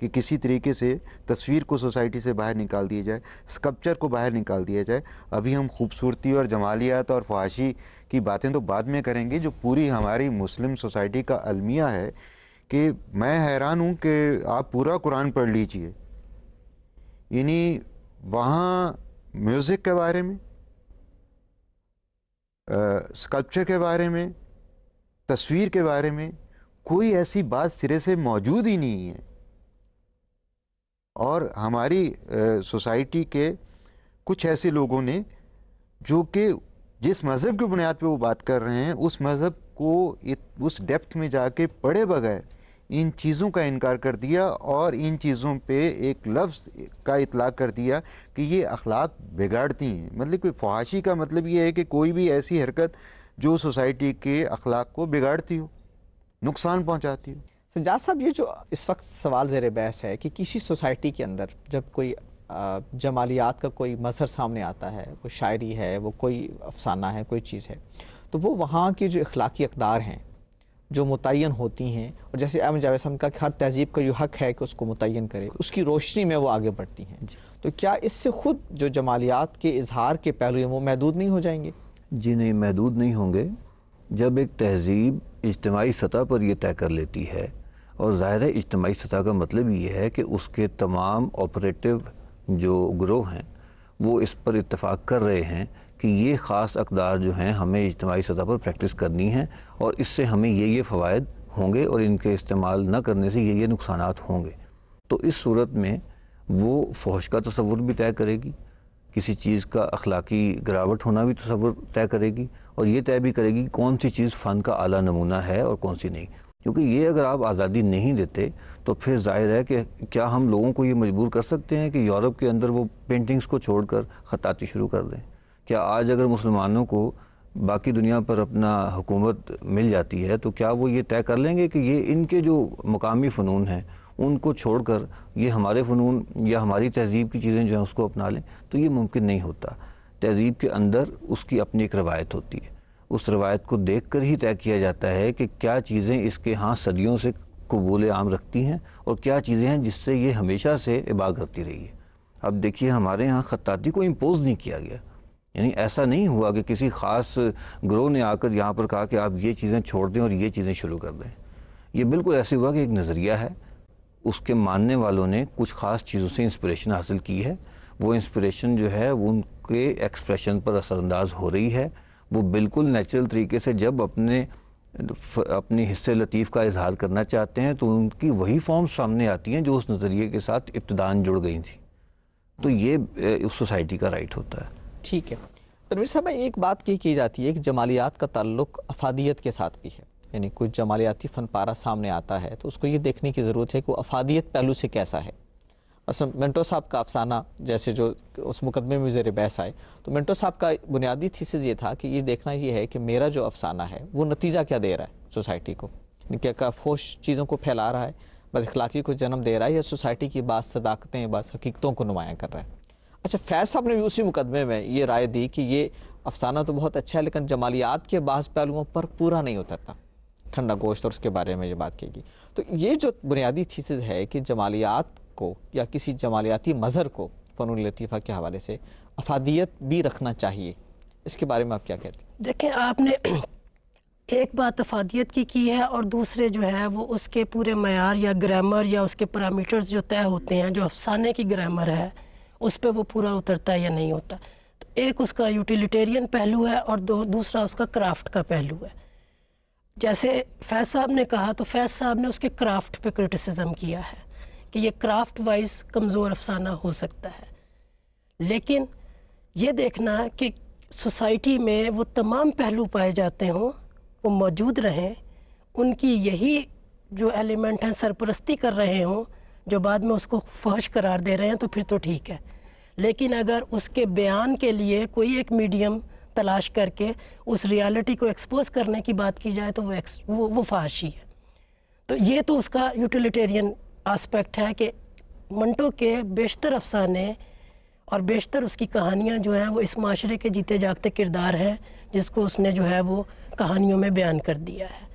کہ کسی طریقے سے تصویر کو سوسائٹی سے باہر نکال دیا جائے اسکلپچر کو باہر نکال دیا جائے ابھی ہم خوبصورتی اور جمالیات اور فوائشی کی باتیں تو بعد میں کریں گے جو پوری ہماری مسلم سوسائٹی کا المیہ ہے کہ میں حیران ہوں کہ آپ پورا قرآن پڑھ لیجئے یعنی وہاں میوزک کے بارے میں اسکلپچر کے بارے میں تصویر کے بارے میں کوئی ایسی بات سرے سے موجود ہی نہیں ہے اور ہماری سوسائٹی کے کچھ ایسے لوگوں نے جو کہ جس مذہب کی بنیاد پہ وہ بات کر رہے ہیں اس مذہب کو اس ڈیپتھ میں جا کے پڑھے بغیر ان چیزوں کا انکار کر دیا اور ان چیزوں پہ ایک لفظ کا اطلاق کر دیا کہ یہ اخلاق بگاڑتی ہیں مطلب کہ فہاشی کا مطلب یہ ہے کہ کوئی بھی ایسی حرکت جو سوسائٹی کے اخلاق کو بگاڑتی ہو نقصان پہنچاتی ہو سجاد صاحب یہ جو اس وقت سوال زیر بحث ہے کہ کسی سوسائٹی کے اندر جب کوئی جمالیات کا کوئی مظہر سامنے آتا ہے وہ شاعری ہے وہ کوئی افسانہ ہے کوئی چیز ہے تو وہ وہاں کی جو اخلاقی اقدار ہیں جو متعین ہوتی ہیں اور جیسے احمد جاوی صاحب کا ہر تہذیب کا یہ حق ہے کہ اس کو متعین کرے اس کی روشنی میں وہ آگے بڑھتی ہیں جی۔ تو کیا اس سے خود جو جمالیات کے اظہار کے پہلو ہیں وہ محدود نہیں ہو جائیں گے جی نہیں محدود نہیں ہوں گے جب ایک تہذیب اجتماعی سطح پر یہ طے کر لیتی ہے اور ظاہر ہے اجتماعی سطح کا مطلب یہ ہے کہ اس کے تمام آپریٹو جو گروہ ہیں وہ اس پر اتفاق کر رہے ہیں کہ یہ خاص اقدار جو ہیں ہمیں اجتماعی سطح پر پریکٹس کرنی ہے اور اس سے ہمیں یہ یہ فوائد ہوں گے اور ان کے استعمال نہ کرنے سے یہ یہ نقصانات ہوں گے تو اس صورت میں وہ فوج کا تصور بھی طے کرے گی کسی چیز کا اخلاقی گراوٹ ہونا بھی تصور طے کرے گی اور یہ طے بھی کرے گی کون سی چیز فن کا اعلیٰ نمونہ ہے اور کون سی نہیں کیونکہ یہ اگر آپ آزادی نہیں دیتے تو پھر ظاہر ہے کہ کیا ہم لوگوں کو یہ مجبور کر سکتے ہیں کہ یورپ کے اندر وہ پینٹنگز کو چھوڑ کر خطاطی شروع کر دیں کیا آج اگر مسلمانوں کو باقی دنیا پر اپنا حکومت مل جاتی ہے تو کیا وہ یہ طے کر لیں گے کہ یہ ان کے جو مقامی فنون ہیں ان کو چھوڑ کر یہ ہمارے فنون یا ہماری تہذیب کی چیزیں جو ہیں اس کو اپنا لیں تو یہ ممکن نہیں ہوتا تہذیب کے اندر اس کی اپنی ایک روایت ہوتی ہے اس روایت کو دیکھ کر ہی طے کیا جاتا ہے کہ کیا چیزیں اس کے ہاں صدیوں سے قبول عام رکھتی ہیں اور کیا چیزیں ہیں جس سے یہ ہمیشہ سے عبا کرتی رہی ہے اب دیکھیے ہمارے ہاں خطاطی کو امپوز نہیں کیا گیا یعنی ایسا نہیں ہوا کہ کسی خاص گروہ نے آ کر یہاں پر کہا کہ آپ یہ چیزیں چھوڑ دیں اور یہ چیزیں شروع کر دیں یہ بالکل ایسی ہوا کہ ایک نظریہ ہے اس کے ماننے والوں نے کچھ خاص چیزوں سے انسپریشن حاصل کی ہے وہ انسپریشن جو ہے وہ ان کے ایکسپریشن پر اثر انداز ہو رہی ہے وہ بالکل نیچرل طریقے سے جب اپنے اپنے حصے لطیف کا اظہار کرنا چاہتے ہیں تو ان کی وہی فارم سامنے آتی ہیں جو اس نظریے کے ساتھ ابتدان جڑ گئی تھیں تو یہ اس سوسائٹی کا رائٹ ہوتا ہے ٹھیک ہے تنویر صاحبہ ایک بات کی کی جاتی ہے کہ جمالیات کا تعلق افادیت کے ساتھ بھی ہے یعنی کچھ جمالیاتی فن پارہ سامنے آتا ہے تو اس کو یہ دیکھنے کی ضرورت ہے کہ وہ افادیت پہلو سے کیسا ہے اصل منٹو صاحب کا افسانہ جیسے جو اس مقدمے میں زیر بحث آئے تو منٹو صاحب کا بنیادی تھیسز یہ تھا کہ یہ دیکھنا یہ ہے کہ میرا جو افسانہ ہے وہ نتیجہ کیا دے رہا ہے سوسائٹی کو کیا یعنی کہ فوش چیزوں کو پھیلا رہا ہے بد اخلاقی کو جنم دے رہا ہے یا سوسائٹی کی بعض صداقتیں بعض حقیقتوں کو نمایاں کر رہا ہے اچھا فیض صاحب نے بھی اسی مقدمے میں یہ رائے دی کہ یہ افسانہ تو بہت اچھا ہے لیکن جمالیات کے بعض پہلوؤں پر پورا نہیں اترتا ٹھنڈا گوشت اور اس کے بارے میں یہ بات کی گئی تو یہ جو بنیادی چیزز ہے کہ جمالیات کو یا کسی جمالیاتی مظہر کو فنون لطیفہ کے حوالے سے افادیت بھی رکھنا چاہیے اس کے بارے میں آپ کیا کہتے ہیں دیکھیں آپ نے ایک بات افادیت کی کی ہے اور دوسرے جو ہے وہ اس کے پورے معیار یا گرامر یا اس کے پیرامیٹرز جو طے ہوتے ہیں جو افسانے کی گرامر ہے اس پہ وہ پورا اترتا ہے یا نہیں ہوتا تو ایک اس کا یوٹیلیٹیرین پہلو ہے اور دوسرا اس کا کرافٹ کا پہلو ہے جیسے فیض صاحب نے کہا تو فیض صاحب نے اس کے کرافٹ پہ کرٹیسزم کیا ہے کہ یہ کرافٹ وائز کمزور افسانہ ہو سکتا ہے لیکن یہ دیکھنا کہ سوسائٹی میں وہ تمام پہلو پائے جاتے ہوں وہ موجود رہیں ان کی یہی جو ایلیمنٹ ہیں سرپرستی کر رہے ہوں جو بعد میں اس کو فحش قرار دے رہے ہیں تو پھر تو ٹھیک ہے لیکن اگر اس کے بیان کے لیے کوئی ایک میڈیم تلاش کر کے اس ریالٹی کو ایکسپوز کرنے کی بات کی جائے تو وہ وہ فحاشی ہے تو یہ تو اس کا یوٹیلیٹیرین آسپیکٹ ہے کہ منٹو کے بیشتر افسانے اور بیشتر اس کی کہانیاں جو ہیں وہ اس معاشرے کے جیتے جاگتے کردار ہیں جس کو اس نے جو ہے وہ کہانیوں میں بیان کر دیا ہے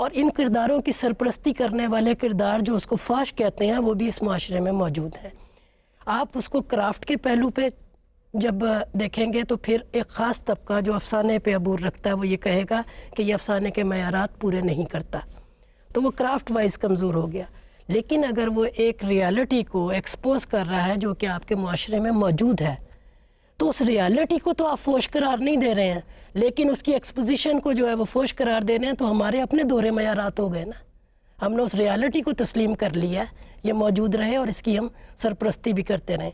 اور ان کرداروں کی سرپرستی کرنے والے کردار جو اس کو فاش کہتے ہیں وہ بھی اس معاشرے میں موجود ہیں آپ اس کو کرافٹ کے پہلو پہ جب دیکھیں گے تو پھر ایک خاص طبقہ جو افسانے پہ عبور رکھتا ہے وہ یہ کہے گا کہ یہ افسانے کے معیارات پورے نہیں کرتا تو وہ کرافٹ وائز کمزور ہو گیا لیکن اگر وہ ایک ریالٹی کو ایکسپوز کر رہا ہے جو کہ آپ کے معاشرے میں موجود ہے تو اس ریالٹی کو تو آپ فوش قرار نہیں دے رہے ہیں لیکن اس کی ایکسپوزیشن کو جو ہے وہ فوش قرار دے رہے ہیں تو ہمارے اپنے دورے معیارات ہو گئے نا ہم نے اس ریالٹی کو تسلیم کر لیا ہے یہ موجود رہے اور اس کی ہم سرپرستی بھی کرتے رہیں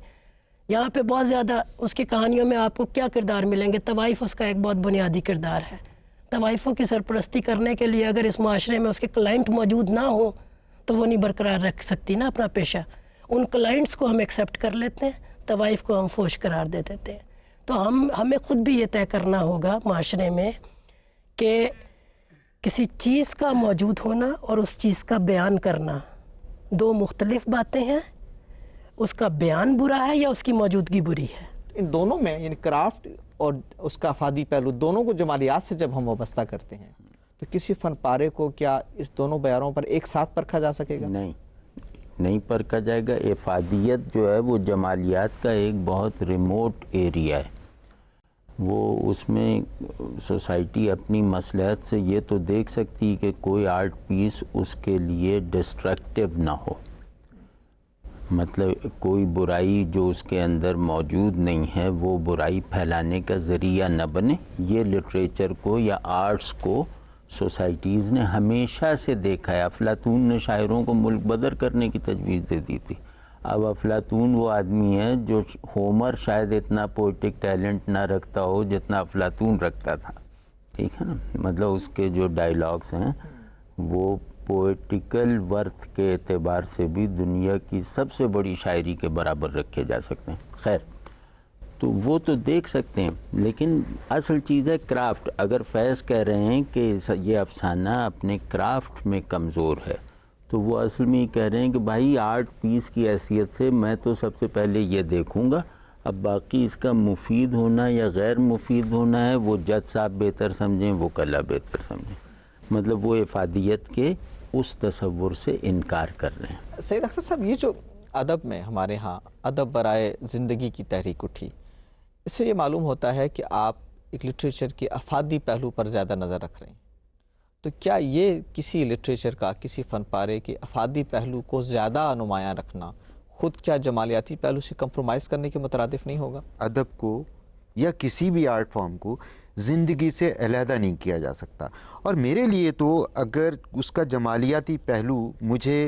یہاں پہ بہت زیادہ اس کی کہانیوں میں آپ کو کیا کردار ملیں گے طوائف اس کا ایک بہت بنیادی کردار ہے طوائفوں کی سرپرستی کرنے کے لیے اگر اس معاشرے میں اس کے کلائنٹ موجود نہ ہوں تو وہ نہیں برقرار رکھ سکتی نا اپنا پیشہ ان کلائنٹس کو ہم ایکسپٹ کر لیتے ہیں طوائف کو ہم فوج قرار دے دیتے ہیں تو ہم ہمیں خود بھی یہ طے کرنا ہوگا معاشرے میں کہ کسی چیز کا موجود ہونا اور اس چیز کا بیان کرنا دو مختلف باتیں ہیں اس کا بیان برا ہے یا اس کی موجودگی بری ہے ان دونوں میں یعنی کرافٹ اور اس کا افادی پہلو دونوں کو جمالیات سے جب ہم وابستہ کرتے ہیں تو کسی فن پارے کو کیا اس دونوں بیاروں پر ایک ساتھ پرکھا جا سکے گا نہیں نہیں پرکھا جائے گا افادیت جو ہے وہ جمالیات کا ایک بہت ریموٹ ایریا ہے وہ اس میں سوسائٹی اپنی مسئلہت سے یہ تو دیکھ سکتی کہ کوئی آرٹ پیس اس کے لیے ڈسٹریکٹیو نہ ہو مطلب کوئی برائی جو اس کے اندر موجود نہیں ہے وہ برائی پھیلانے کا ذریعہ نہ بنے یہ لٹریچر کو یا آرٹس کو سوسائٹیز نے ہمیشہ سے دیکھا ہے افلاطون نے شاعروں کو ملک بدر کرنے کی تجویز دے دی تھی اب افلاطون وہ آدمی ہے جو ہومر شاید اتنا پوئٹک ٹیلنٹ نہ رکھتا ہو جتنا افلاطون رکھتا تھا ٹھیک ہے نا مطلب اس کے جو ڈائلاگس ہیں وہ پوئٹیکل ورتھ کے اعتبار سے بھی دنیا کی سب سے بڑی شاعری کے برابر رکھے جا سکتے ہیں خیر تو وہ تو دیکھ سکتے ہیں لیکن اصل چیز ہے کرافٹ اگر فیض کہہ رہے ہیں کہ یہ افسانہ اپنے کرافٹ میں کمزور ہے تو وہ اصل میں یہ کہہ رہے ہیں کہ بھائی آرٹ پیس کی حیثیت سے میں تو سب سے پہلے یہ دیکھوں گا اب باقی اس کا مفید ہونا یا غیر مفید ہونا ہے وہ جج صاحب بہتر سمجھیں وہ کلا بہتر سمجھیں مطلب وہ افادیت کے اس تصور سے انکار کر رہے ہیں سید اختر صاحب یہ جو ادب میں ہمارے ہاں ادب برائے زندگی کی تحریک اٹھی اس سے یہ معلوم ہوتا ہے کہ آپ ایک لٹریچر کے افادی پہلو پر زیادہ نظر رکھ رہے ہیں تو کیا یہ کسی لٹریچر کا کسی فن پارے کے افادی پہلو کو زیادہ نمایاں رکھنا خود کیا جمالیاتی پہلو سے کمپرومائز کرنے کے مترادف نہیں ہوگا ادب کو یا کسی بھی آرٹ فارم کو زندگی سے علیحدہ نہیں کیا جا سکتا اور میرے لیے تو اگر اس کا جمالیاتی پہلو مجھے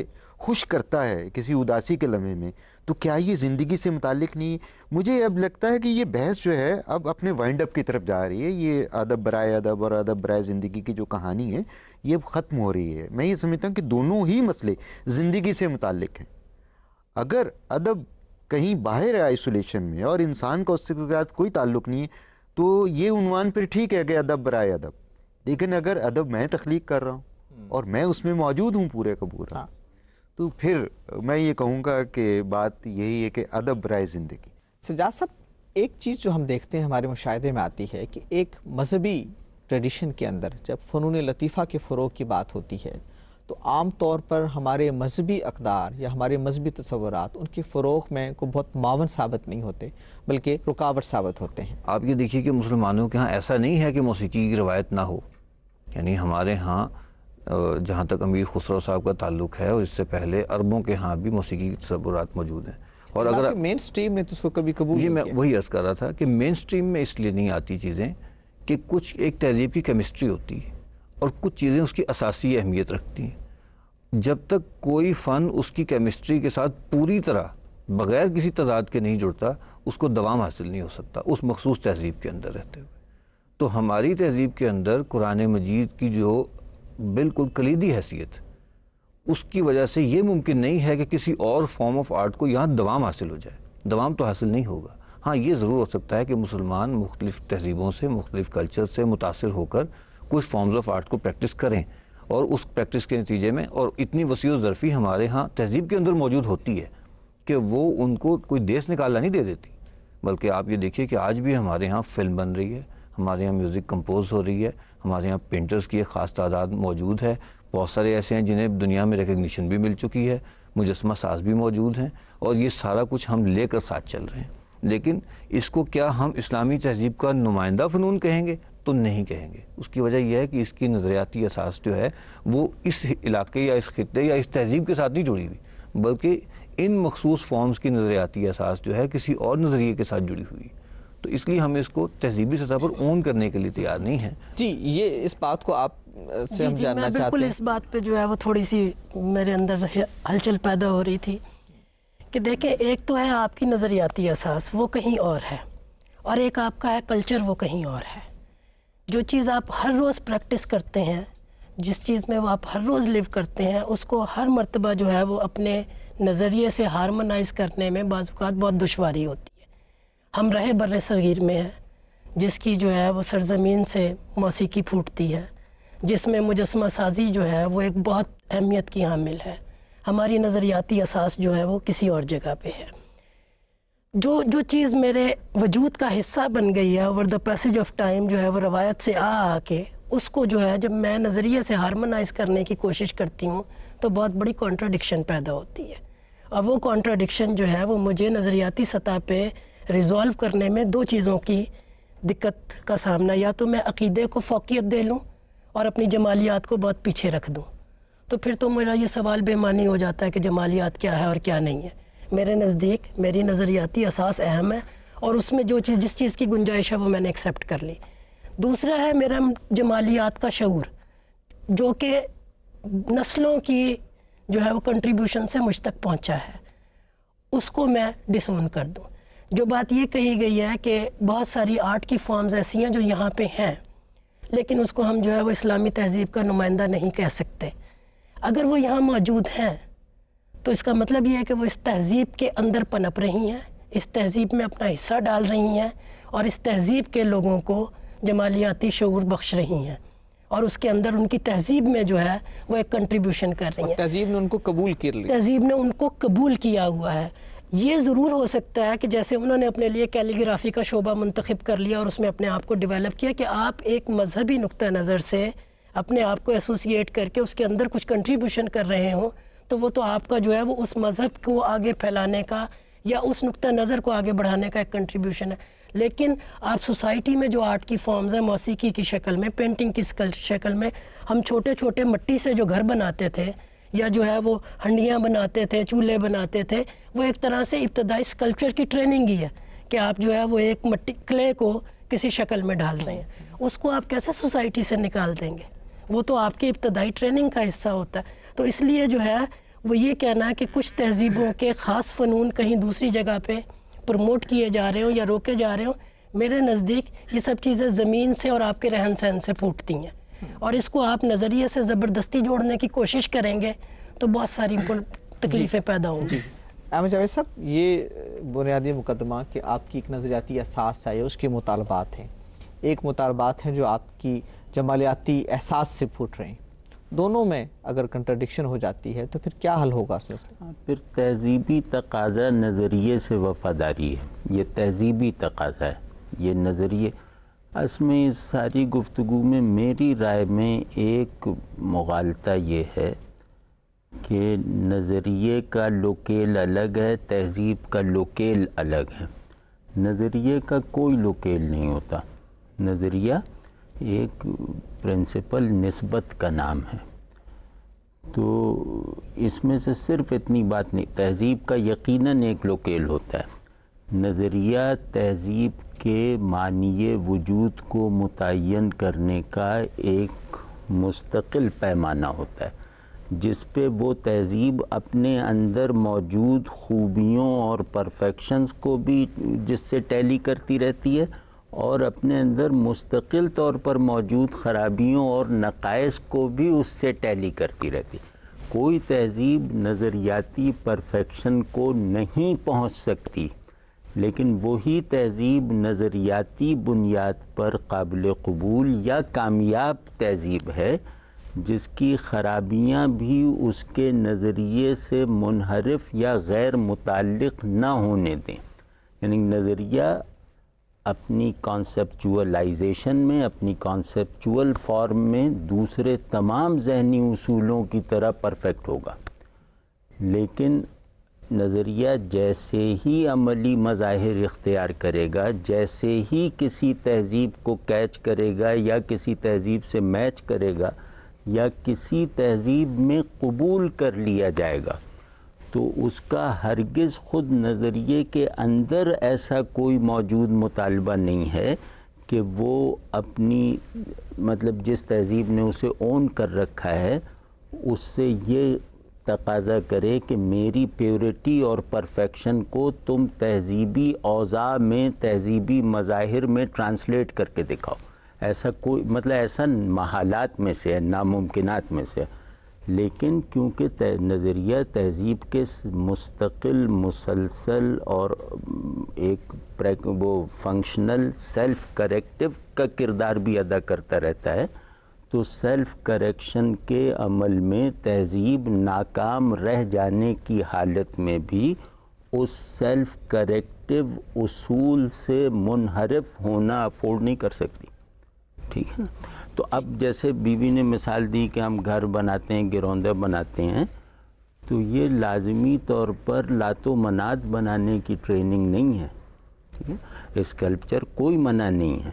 خوش کرتا ہے کسی اداسی کے لمحے میں تو کیا یہ زندگی سے متعلق نہیں مجھے اب لگتا ہے کہ یہ بحث جو ہے اب اپنے وائنڈ اپ کی طرف جا رہی ہے یہ ادب برائے ادب اور ادب برائے زندگی کی جو کہانی ہے یہ اب ختم ہو رہی ہے میں یہ سمجھتا ہوں کہ دونوں ہی مسئلے زندگی سے متعلق ہیں اگر ادب کہیں باہر ہے آئسولیشن میں اور انسان کا اس کے کوئی تعلق نہیں ہے تو یہ عنوان پھر ٹھیک ہے کہ ادب برائے ادب لیکن اگر ادب میں تخلیق کر رہا ہوں اور میں اس میں موجود ہوں پورے کبور تو پھر میں یہ کہوں گا کہ بات یہی ہے کہ ادب رائے زندگی سجاد صاحب ایک چیز جو ہم دیکھتے ہیں ہمارے مشاہدے میں آتی ہے کہ ایک مذہبی ٹریڈیشن کے اندر جب فنون لطیفہ کے فروغ کی بات ہوتی ہے تو عام طور پر ہمارے مذہبی اقدار یا ہمارے مذہبی تصورات ان کے فروغ میں کوئی بہت معاون ثابت نہیں ہوتے بلکہ رکاوٹ ثابت ہوتے ہیں آپ یہ دیکھیے کہ مسلمانوں کے ہاں ایسا نہیں ہے کہ موسیقی کی روایت نہ ہو یعنی ہمارے ہاں جہاں تک امیر خسرو صاحب کا تعلق ہے اور اس سے پہلے عربوں کے ہاں بھی موسیقی تصورات موجود ہیں اور اگر مین سٹریم نے تو اس کو کبھی قبول جی میں وہی عرض کر رہا تھا کہ مین سٹریم میں اس لیے نہیں آتی چیزیں کہ کچھ ایک تہذیب کی کیمسٹری ہوتی ہے اور کچھ چیزیں اس کی اساسی اہمیت رکھتی ہیں جب تک کوئی فن اس کی کیمسٹری کے ساتھ پوری طرح بغیر کسی تضاد کے نہیں جڑتا اس کو دوام حاصل نہیں ہو سکتا اس مخصوص تہذیب کے اندر رہتے ہوئے تو ہماری تہذیب کے اندر قرآن مجید کی جو بالکل کلیدی حیثیت اس کی وجہ سے یہ ممکن نہیں ہے کہ کسی اور فارم آف آرٹ کو یہاں دوام حاصل ہو جائے دوام تو حاصل نہیں ہوگا ہاں یہ ضرور ہو سکتا ہے کہ مسلمان مختلف تہذیبوں سے مختلف کلچر سے متاثر ہو کر کچھ فارمز آف آرٹ کو پریکٹس کریں اور اس پریکٹس کے نتیجے میں اور اتنی وسیع و ظرفی ہمارے ہاں تہذیب کے اندر موجود ہوتی ہے کہ وہ ان کو کوئی دیس نکالنا نہیں دے دیتی بلکہ آپ یہ دیکھیے کہ آج بھی ہمارے ہاں فلم بن رہی ہے ہمارے ہاں میوزک کمپوز ہو رہی ہے ہمارے یہاں پینٹرز کی ایک خاص تعداد موجود ہے بہت سارے ایسے ہیں جنہیں دنیا میں ریکگنیشن بھی مل چکی ہے مجسمہ ساز بھی موجود ہیں اور یہ سارا کچھ ہم لے کر ساتھ چل رہے ہیں لیکن اس کو کیا ہم اسلامی تہذیب کا نمائندہ فنون کہیں گے تو نہیں کہیں گے اس کی وجہ یہ ہے کہ اس کی نظریاتی اساس جو ہے وہ اس علاقے یا اس خطے یا اس تہذیب کے ساتھ نہیں جڑی ہوئی بلکہ ان مخصوص فارمز کی نظریاتی اساس جو ہے کسی اور نظریے کے ساتھ جڑی ہوئی تو اس لیے ہم اس کو تہذیبی سطح پر اون کرنے کے لیے تیار نہیں ہیں جی یہ اس بات کو آپ جی، سے ہم جی، جاننا چاہتے ہیں بالکل اس بات پہ جو ہے وہ تھوڑی سی میرے اندر ہلچل پیدا ہو رہی تھی کہ دیکھیں ایک تو ہے آپ کی نظریاتی اساس وہ کہیں اور ہے اور ایک آپ کا ہے کلچر وہ کہیں اور ہے جو چیز آپ ہر روز پریکٹس کرتے ہیں جس چیز میں وہ آپ ہر روز لیو کرتے ہیں اس کو ہر مرتبہ جو ہے وہ اپنے نظریے سے ہارمونائز کرنے میں بعض اوقات بہت دشواری ہوتی ہے ہم رہے بر صغیر میں ہے جس کی جو ہے وہ سرزمین سے موسیقی پھوٹتی ہے جس میں مجسمہ سازی جو ہے وہ ایک بہت اہمیت کی حامل ہے ہماری نظریاتی اساس جو ہے وہ کسی اور جگہ پہ ہے جو جو چیز میرے وجود کا حصہ بن گئی ہے اور دا پیسج آف ٹائم جو ہے وہ روایت سے آ آ کے اس کو جو ہے جب میں نظریہ سے ہارمنائز کرنے کی کوشش کرتی ہوں تو بہت بڑی کانٹراڈکشن پیدا ہوتی ہے اور وہ کانٹراڈکشن جو ہے وہ مجھے نظریاتی سطح پہ ریزولو کرنے میں دو چیزوں کی دقت کا سامنا یا تو میں عقیدے کو فوقیت دے لوں اور اپنی جمالیات کو بہت پیچھے رکھ دوں تو پھر تو میرا یہ سوال بے معنی ہو جاتا ہے کہ جمالیات کیا ہے اور کیا نہیں ہے میرے نزدیک میری نظریاتی اساس اہم ہے اور اس میں جو چیز جس چیز کی گنجائش ہے وہ میں نے ایکسیپٹ کر لی دوسرا ہے میرا جمالیات کا شعور جو کہ نسلوں کی جو ہے وہ کنٹریبیوشن سے مجھ تک پہنچا ہے اس کو میں ڈسون کر دوں جو بات یہ کہی گئی ہے کہ بہت ساری آرٹ کی فارمز ایسی ہیں جو یہاں پہ ہیں لیکن اس کو ہم جو ہے وہ اسلامی تہذیب کا نمائندہ نہیں کہہ سکتے اگر وہ یہاں موجود ہیں تو اس کا مطلب یہ ہے کہ وہ اس تہذیب کے اندر پنپ رہی ہیں اس تہذیب میں اپنا حصہ ڈال رہی ہیں اور اس تہذیب کے لوگوں کو جمالیاتی شعور بخش رہی ہیں اور اس کے اندر ان کی تہذیب میں جو ہے وہ ایک کنٹریبیوشن کر رہی ہیں تہذیب نے ان کو قبول کر تہذیب نے ان کو قبول کیا ہوا ہے یہ ضرور ہو سکتا ہے کہ جیسے انہوں نے اپنے لیے کیلیگرافی کا شعبہ منتخب کر لیا اور اس میں اپنے آپ کو ڈیولپ کیا کہ آپ ایک مذہبی نقطہ نظر سے اپنے آپ کو ایسوسیٹ کر کے اس کے اندر کچھ کنٹریبیوشن کر رہے ہوں تو وہ تو آپ کا جو ہے وہ اس مذہب کو آگے پھیلانے کا یا اس نقطہ نظر کو آگے بڑھانے کا ایک کنٹریبیوشن ہے لیکن آپ سوسائٹی میں جو آرٹ کی فارمز ہیں موسیقی کی شکل میں پینٹنگ کی شکل میں ہم چھوٹے چھوٹے مٹی سے جو گھر بناتے تھے یا جو ہے وہ ہنڈیاں بناتے تھے چولہے بناتے تھے وہ ایک طرح سے ابتدائی اسکلچر کی ٹریننگ ہی ہے کہ آپ جو ہے وہ ایک مٹی کلے کو کسی شکل میں ڈال رہے ہیں اس کو آپ کیسے سوسائٹی سے نکال دیں گے وہ تو آپ کی ابتدائی ٹریننگ کا حصہ ہوتا ہے تو اس لیے جو ہے وہ یہ کہنا ہے کہ کچھ تہذیبوں کے خاص فنون کہیں دوسری جگہ پہ پروموٹ کیے جا رہے ہوں یا روکے جا رہے ہوں میرے نزدیک یہ سب چیزیں زمین سے اور آپ کے رہن سہن سے پھوٹتی ہیں اور اس کو آپ نظریے سے زبردستی جوڑنے کی کوشش کریں گے تو بہت ساری تکلیفیں جی. پیدا ہوں گی جی. جاوید صاحب یہ بنیادی مقدمہ کہ آپ کی ایک نظریاتی احساس چاہیے اس کے مطالبات ہیں ایک مطالبات ہیں جو آپ کی جمالیاتی احساس سے پھوٹ رہے ہیں دونوں میں اگر کنٹرڈکشن ہو جاتی ہے تو پھر کیا حل ہوگا اس میں پھر تہذیبی تقاضا نظریے سے وفاداری ہے یہ تہذیبی تقاضا ہے یہ نظریے اس میں ساری گفتگو میں میری رائے میں ایک مغالطہ یہ ہے کہ نظریے کا لوکیل الگ ہے تہذیب کا لوکیل الگ ہے نظریے کا کوئی لوکیل نہیں ہوتا نظریہ ایک پرنسپل نسبت کا نام ہے تو اس میں سے صرف اتنی بات نہیں تہذیب کا یقیناً ایک لوکیل ہوتا ہے نظریہ تہذیب کے معنی وجود کو متعین کرنے کا ایک مستقل پیمانہ ہوتا ہے جس پہ وہ تہذیب اپنے اندر موجود خوبیوں اور پرفیکشنز کو بھی جس سے ٹیلی کرتی رہتی ہے اور اپنے اندر مستقل طور پر موجود خرابیوں اور نقائص کو بھی اس سے ٹیلی کرتی رہتی ہے کوئی تہذیب نظریاتی پرفیکشن کو نہیں پہنچ سکتی لیکن وہی تہذیب نظریاتی بنیاد پر قابل قبول یا کامیاب تہذیب ہے جس کی خرابیاں بھی اس کے نظریے سے منحرف یا غیر متعلق نہ ہونے دیں یعنی نظریہ اپنی کانسیپچولائزیشن میں اپنی کانسیپچول فارم میں دوسرے تمام ذہنی اصولوں کی طرح پرفیکٹ ہوگا لیکن نظریہ جیسے ہی عملی مظاہر اختیار کرے گا جیسے ہی کسی تہذیب کو کیچ کرے گا یا کسی تہذیب سے میچ کرے گا یا کسی تہذیب میں قبول کر لیا جائے گا تو اس کا ہرگز خود نظریے کے اندر ایسا کوئی موجود مطالبہ نہیں ہے کہ وہ اپنی مطلب جس تہذیب نے اسے اون کر رکھا ہے اس سے یہ تقاضا کرے کہ میری پیورٹی اور پرفیکشن کو تم تہذیبی اوزا میں تہذیبی مظاہر میں ٹرانسلیٹ کر کے دکھاؤ ایسا کوئی مطلب ایسا محالات میں سے ہے ناممکنات میں سے لیکن کیونکہ نظریہ تہذیب کے مستقل مسلسل اور ایک وہ فنکشنل سیلف کریکٹو کا کردار بھی ادا کرتا رہتا ہے تو سیلف کریکشن کے عمل میں تہذیب ناکام رہ جانے کی حالت میں بھی اس سیلف کریکٹیو اصول سے منحرف ہونا افورڈ نہیں کر سکتی ٹھیک ہے نا تو اب جیسے بیوی نے مثال دی کہ ہم گھر بناتے ہیں گروندہ بناتے ہیں تو یہ لازمی طور پر لات و منات بنانے کی ٹریننگ نہیں ہے ٹھیک ہے اسکلپچر کوئی منع نہیں ہے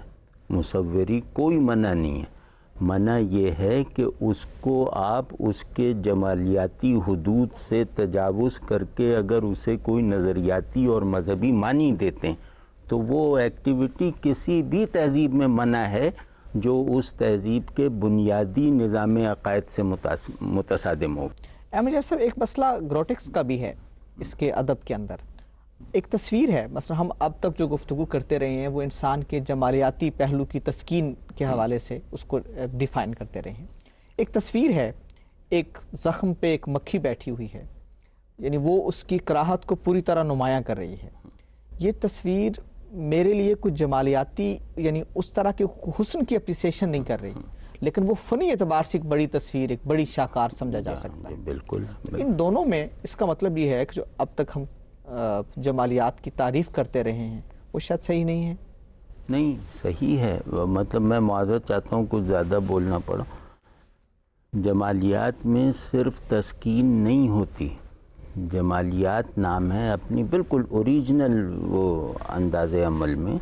مصوری کوئی منع نہیں ہے منع یہ ہے کہ اس کو آپ اس کے جمالیاتی حدود سے تجاوز کر کے اگر اسے کوئی نظریاتی اور مذہبی معنی دیتے ہیں تو وہ ایکٹیویٹی کسی بھی تہذیب میں منع ہے جو اس تہذیب کے بنیادی نظام عقائد سے متصادم ہو احمد جی صاحب ایک مسئلہ گروٹکس کا بھی ہے اس کے ادب کے اندر ایک تصویر ہے مثلا ہم اب تک جو گفتگو کرتے رہے ہیں وہ انسان کے جمالیاتی پہلو کی تسکین کے ہاں۔ حوالے سے اس کو ڈیفائن کرتے رہے ہیں ایک تصویر ہے ایک زخم پہ ایک مکھی بیٹھی ہوئی ہے یعنی وہ اس کی کراہت کو پوری طرح نمایاں کر رہی ہے یہ تصویر میرے لیے کچھ جمالیاتی یعنی اس طرح کے حسن کی اپریسیشن نہیں کر رہی لیکن وہ فنی اعتبار سے ایک بڑی تصویر ایک بڑی شاہکار سمجھا جا ہاں، سکتا ہے بالکل ان دونوں میں اس کا مطلب یہ ہے کہ جو اب تک ہم جمالیات کی تعریف کرتے رہے ہیں وہ شاید صحیح نہیں ہے نہیں صحیح ہے مطلب میں معذرت چاہتا ہوں کچھ زیادہ بولنا پڑا جمالیات میں صرف تسکین نہیں ہوتی جمالیات نام ہے اپنی بالکل اوریجنل وہ انداز عمل میں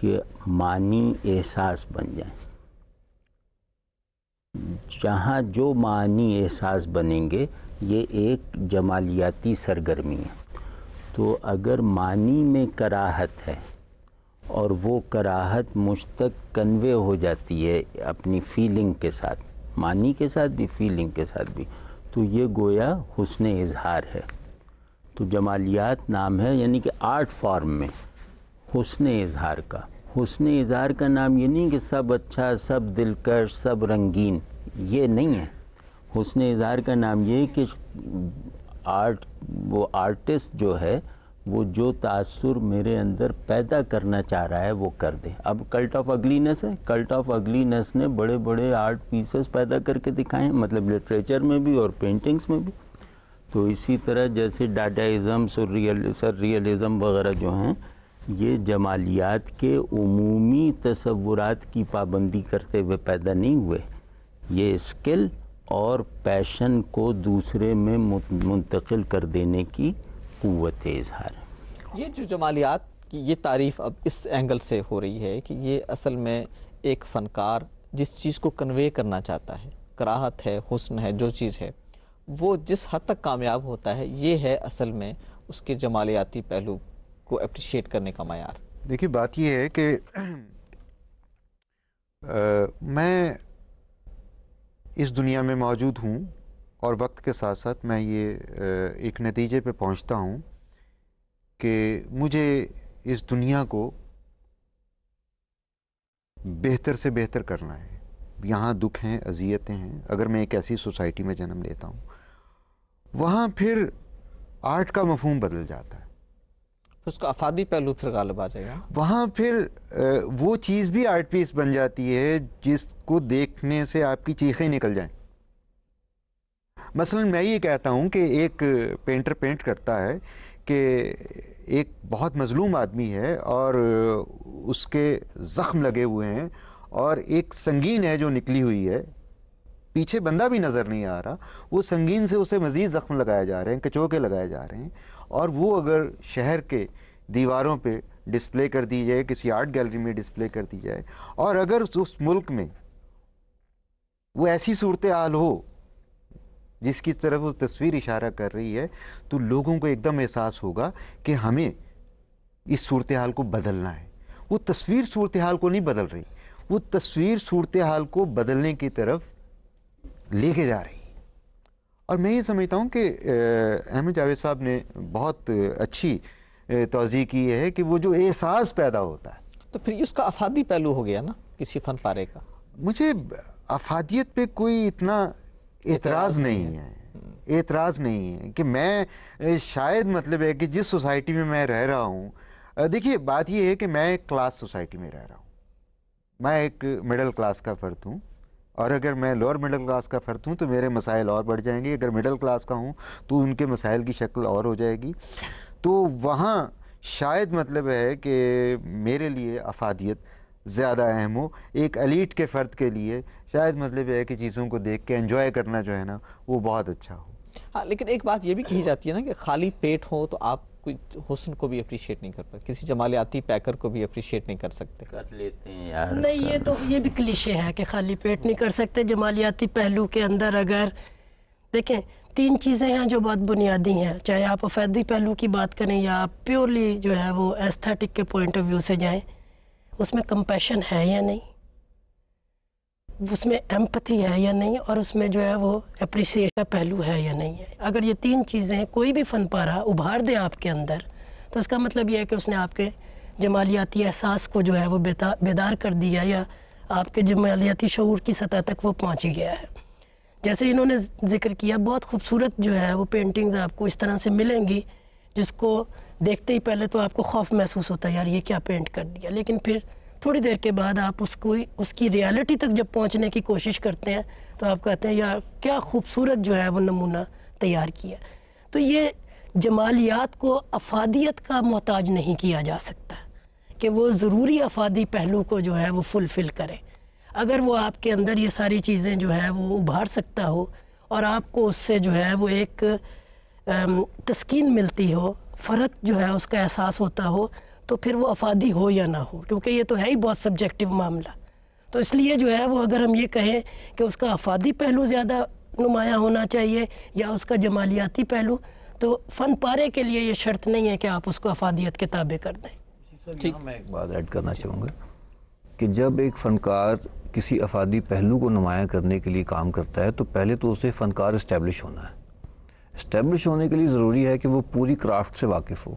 کہ معنی احساس بن جائیں جہاں جو معنی احساس بنیں گے یہ ایک جمالیاتی سرگرمی ہے تو اگر معنی میں کراہت ہے اور وہ کراہت مجھ تک کنوے ہو جاتی ہے اپنی فیلنگ کے ساتھ معنی کے ساتھ بھی فیلنگ کے ساتھ بھی تو یہ گویا حسن اظہار ہے تو جمالیات نام ہے یعنی کہ آرٹ فارم میں حسن اظہار کا حسن اظہار کا نام یہ نہیں کہ سب اچھا سب دلکش سب رنگین یہ نہیں ہے حسن اظہار کا نام یہ ہے کہ آرٹ وہ آرٹسٹ جو ہے وہ جو تاثر میرے اندر پیدا کرنا چاہ رہا ہے وہ کر دے اب کلٹ آف اگلینس ہے کلٹ آف اگلینس نے بڑے بڑے آرٹ پیسز پیدا کر کے دکھائے ہیں مطلب لٹریچر میں بھی اور پینٹنگز میں بھی تو اسی طرح جیسے ڈاٹازم سر ریل سر وغیرہ جو ہیں یہ جمالیات کے عمومی تصورات کی پابندی کرتے ہوئے پیدا نہیں ہوئے یہ اسکل اور پیشن کو دوسرے میں منتقل کر دینے کی قوت اظہار یہ جو جمالیات کی یہ تعریف اب اس اینگل سے ہو رہی ہے کہ یہ اصل میں ایک فنکار جس چیز کو کنوے کرنا چاہتا ہے کراہت ہے حسن ہے جو چیز ہے وہ جس حد تک کامیاب ہوتا ہے یہ ہے اصل میں اس کے جمالیاتی پہلو کو اپریشیٹ کرنے کا معیار دیکھیے بات یہ ہے کہ [CLEARS THROAT] میں اس دنیا میں موجود ہوں اور وقت کے ساتھ ساتھ میں یہ ایک نتیجے پہ پہنچتا ہوں کہ مجھے اس دنیا کو بہتر سے بہتر کرنا ہے یہاں دکھ ہیں اذیتیں ہیں اگر میں ایک ایسی سوسائٹی میں جنم لیتا ہوں وہاں پھر آرٹ کا مفہوم بدل جاتا ہے اس کا افادی پہلو پھر غالب آ جائے گا وہاں پھر وہ چیز بھی آرٹ پیس بن جاتی ہے جس کو دیکھنے سے آپ کی چیخیں نکل جائیں مثلا میں یہ کہتا ہوں کہ ایک پینٹر پینٹ کرتا ہے کہ ایک بہت مظلوم آدمی ہے اور اس کے زخم لگے ہوئے ہیں اور ایک سنگین ہے جو نکلی ہوئی ہے پیچھے بندہ بھی نظر نہیں آ رہا وہ سنگین سے اسے مزید زخم لگائے جا رہے ہیں کچو کے لگائے جا رہے ہیں اور وہ اگر شہر کے دیواروں پہ ڈسپلے کر دی جائے کسی آرٹ گیلری میں ڈسپلے کر دی جائے اور اگر اس ملک میں وہ ایسی صورتحال ہو جس کی طرف وہ تصویر اشارہ کر رہی ہے تو لوگوں کو ایک دم احساس ہوگا کہ ہمیں اس صورتحال کو بدلنا ہے وہ تصویر صورتحال کو نہیں بدل رہی وہ تصویر صورتحال کو بدلنے کی طرف لے کے جا رہی اور میں یہ سمجھتا ہوں کہ احمد جاوید صاحب نے بہت اچھی توضیع کی ہے کہ وہ جو احساس پیدا ہوتا ہے تو پھر اس کا افادی پہلو ہو گیا نا کسی فن پارے کا مجھے افادیت پہ کوئی اتنا اعتراض نہیں ہے اعتراض نہیں ہے کہ میں شاید مطلب ہے کہ جس سوسائٹی میں میں رہ رہا ہوں دیکھیے بات یہ ہے کہ میں ایک کلاس سوسائٹی میں رہ رہا ہوں میں ایک مڈل کلاس کا فرد ہوں اور اگر میں لوور مڈل کلاس کا فرد ہوں تو میرے مسائل اور بڑھ جائیں گے اگر مڈل کلاس کا ہوں تو ان کے مسائل کی شکل اور ہو جائے گی تو وہاں شاید مطلب ہے کہ میرے لیے افادیت زیادہ اہم ہو ایک الیٹ کے فرد کے لیے شاید مطلب یہ ہے کہ چیزوں کو دیکھ کے انجوائے کرنا جو ہے نا وہ بہت اچھا ہو ہاں لیکن ایک بات یہ بھی کہی جاتی ہے نا کہ خالی پیٹ ہو تو آپ کوئی حسن کو بھی اپریشیٹ نہیں کر پاتے کسی جمالیاتی پیکر کو بھی اپریشیٹ نہیں کر سکتے نہیں یہ تو یہ بھی کلیشے ہے کہ خالی پیٹ نہیں کر سکتے جمالیاتی پہلو کے اندر اگر دیکھیں تین چیزیں ہیں جو بہت بنیادی ہیں چاہے آپ افیدی پہلو کی بات کریں یا آپ پیورلی جو ہے وہ ایستھیٹک کے پوائنٹ آف ویو سے جائیں اس میں کمپیشن ہے یا نہیں اس میں ایمپتھی ہے یا نہیں اور اس میں جو ہے وہ اپریشیشن پہلو ہے یا نہیں ہے اگر یہ تین چیزیں کوئی بھی فن پارہ ابھار دے آپ کے اندر تو اس کا مطلب یہ ہے کہ اس نے آپ کے جمالیاتی احساس کو جو ہے وہ بیدار کر دیا یا آپ کے جمالیاتی شعور کی سطح تک وہ پہنچ گیا ہے جیسے انہوں نے ذکر کیا بہت خوبصورت جو ہے وہ پینٹنگز آپ کو اس طرح سے ملیں گی جس کو دیکھتے ہی پہلے تو آپ کو خوف محسوس ہوتا ہے یار یہ کیا پینٹ کر دیا لیکن پھر تھوڑی دیر کے بعد آپ اس کو اس کی ریالٹی تک جب پہنچنے کی کوشش کرتے ہیں تو آپ کہتے ہیں یار کیا خوبصورت جو ہے وہ نمونہ تیار کیا تو یہ جمالیات کو افادیت کا محتاج نہیں کیا جا سکتا کہ وہ ضروری افادی پہلو کو جو ہے وہ فلفل کرے اگر وہ آپ کے اندر یہ ساری چیزیں جو ہے وہ ابھار سکتا ہو اور آپ کو اس سے جو ہے وہ ایک تسکین ملتی ہو فرق جو ہے اس کا احساس ہوتا ہو تو پھر وہ افادی ہو یا نہ ہو کیونکہ یہ تو ہے ہی بہت سبجیکٹیو معاملہ تو اس لیے جو ہے وہ اگر ہم یہ کہیں کہ اس کا افادی پہلو زیادہ نمایاں ہونا چاہیے یا اس کا جمالیاتی پہلو تو فن پارے کے لیے یہ شرط نہیں ہے کہ آپ اس کو افادیت کے تابع کر دیں ٹھیک جی۔ ہاں، میں ایک بات ایڈ کرنا چاہوں گا کہ جب ایک فنکار کسی افادی پہلو کو نمایاں کرنے کے لیے کام کرتا ہے تو پہلے تو اسے فنکار اسٹیبلش ہونا ہے اسٹیبلش ہونے کے لیے ضروری ہے کہ وہ پوری کرافٹ سے واقف ہو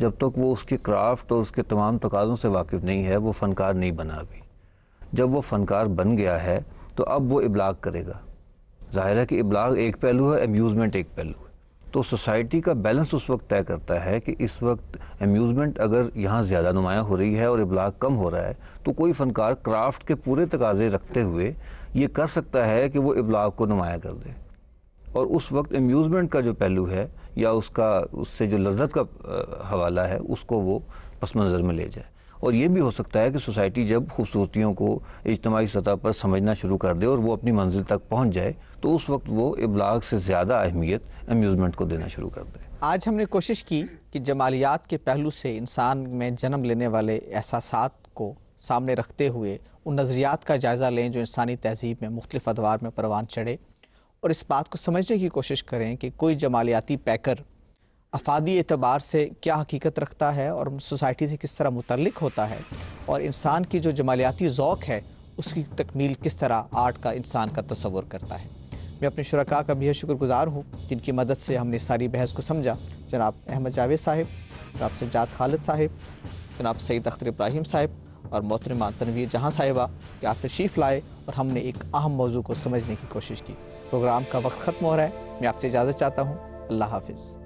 جب تک وہ اس کی کرافٹ اور اس کے تمام تقاضوں سے واقف نہیں ہے وہ فنکار نہیں بنا ابھی جب وہ فنکار بن گیا ہے تو اب وہ ابلاغ کرے گا ظاہر ہے کہ ابلاغ ایک پہلو ہے امیوزمنٹ ایک پہلو ہے تو سوسائٹی کا بیلنس اس وقت طے کرتا ہے کہ اس وقت امیوزمنٹ اگر یہاں زیادہ نمایاں ہو رہی ہے اور ابلاغ کم ہو رہا ہے تو کوئی فنکار کرافٹ کے پورے تقاضے رکھتے ہوئے یہ کر سکتا ہے کہ وہ ابلاغ کو نمایاں کر دے اور اس وقت امیوزمنٹ کا جو پہلو ہے یا اس کا اس سے جو لذت کا حوالہ ہے اس کو وہ پس منظر میں لے جائے اور یہ بھی ہو سکتا ہے کہ سوسائٹی جب خوبصورتیوں کو اجتماعی سطح پر سمجھنا شروع کر دے اور وہ اپنی منزل تک پہنچ جائے تو اس وقت وہ ابلاغ سے زیادہ اہمیت امیوزمنٹ کو دینا شروع کر دے آج ہم نے کوشش کی کہ جمالیات کے پہلو سے انسان میں جنم لینے والے احساسات کو سامنے رکھتے ہوئے ان نظریات کا جائزہ لیں جو انسانی تہذیب میں مختلف ادوار میں پروان چڑھے اور اس بات کو سمجھنے کی کوشش کریں کہ کوئی جمالیاتی پیکر افادی اعتبار سے کیا حقیقت رکھتا ہے اور سوسائٹی سے کس طرح متعلق ہوتا ہے اور انسان کی جو جمالیاتی ذوق ہے اس کی تکمیل کس طرح آرٹ کا انسان کا تصور کرتا ہے میں اپنے شرکاء کا بھی شکر گزار ہوں جن کی مدد سے ہم نے ساری بحث کو سمجھا جناب احمد جاوید صاحب جناب سجاد خالد صاحب جناب سید اختر ابراہیم صاحب اور محترمہ تنویر جہاں صاحبہ تشریف لائے اور ہم نے ایک اہم موضوع کو سمجھنے کی کوشش کی پروگرام کا وقت ختم ہو رہا ہے میں آپ سے اجازت چاہتا ہوں اللہ حافظ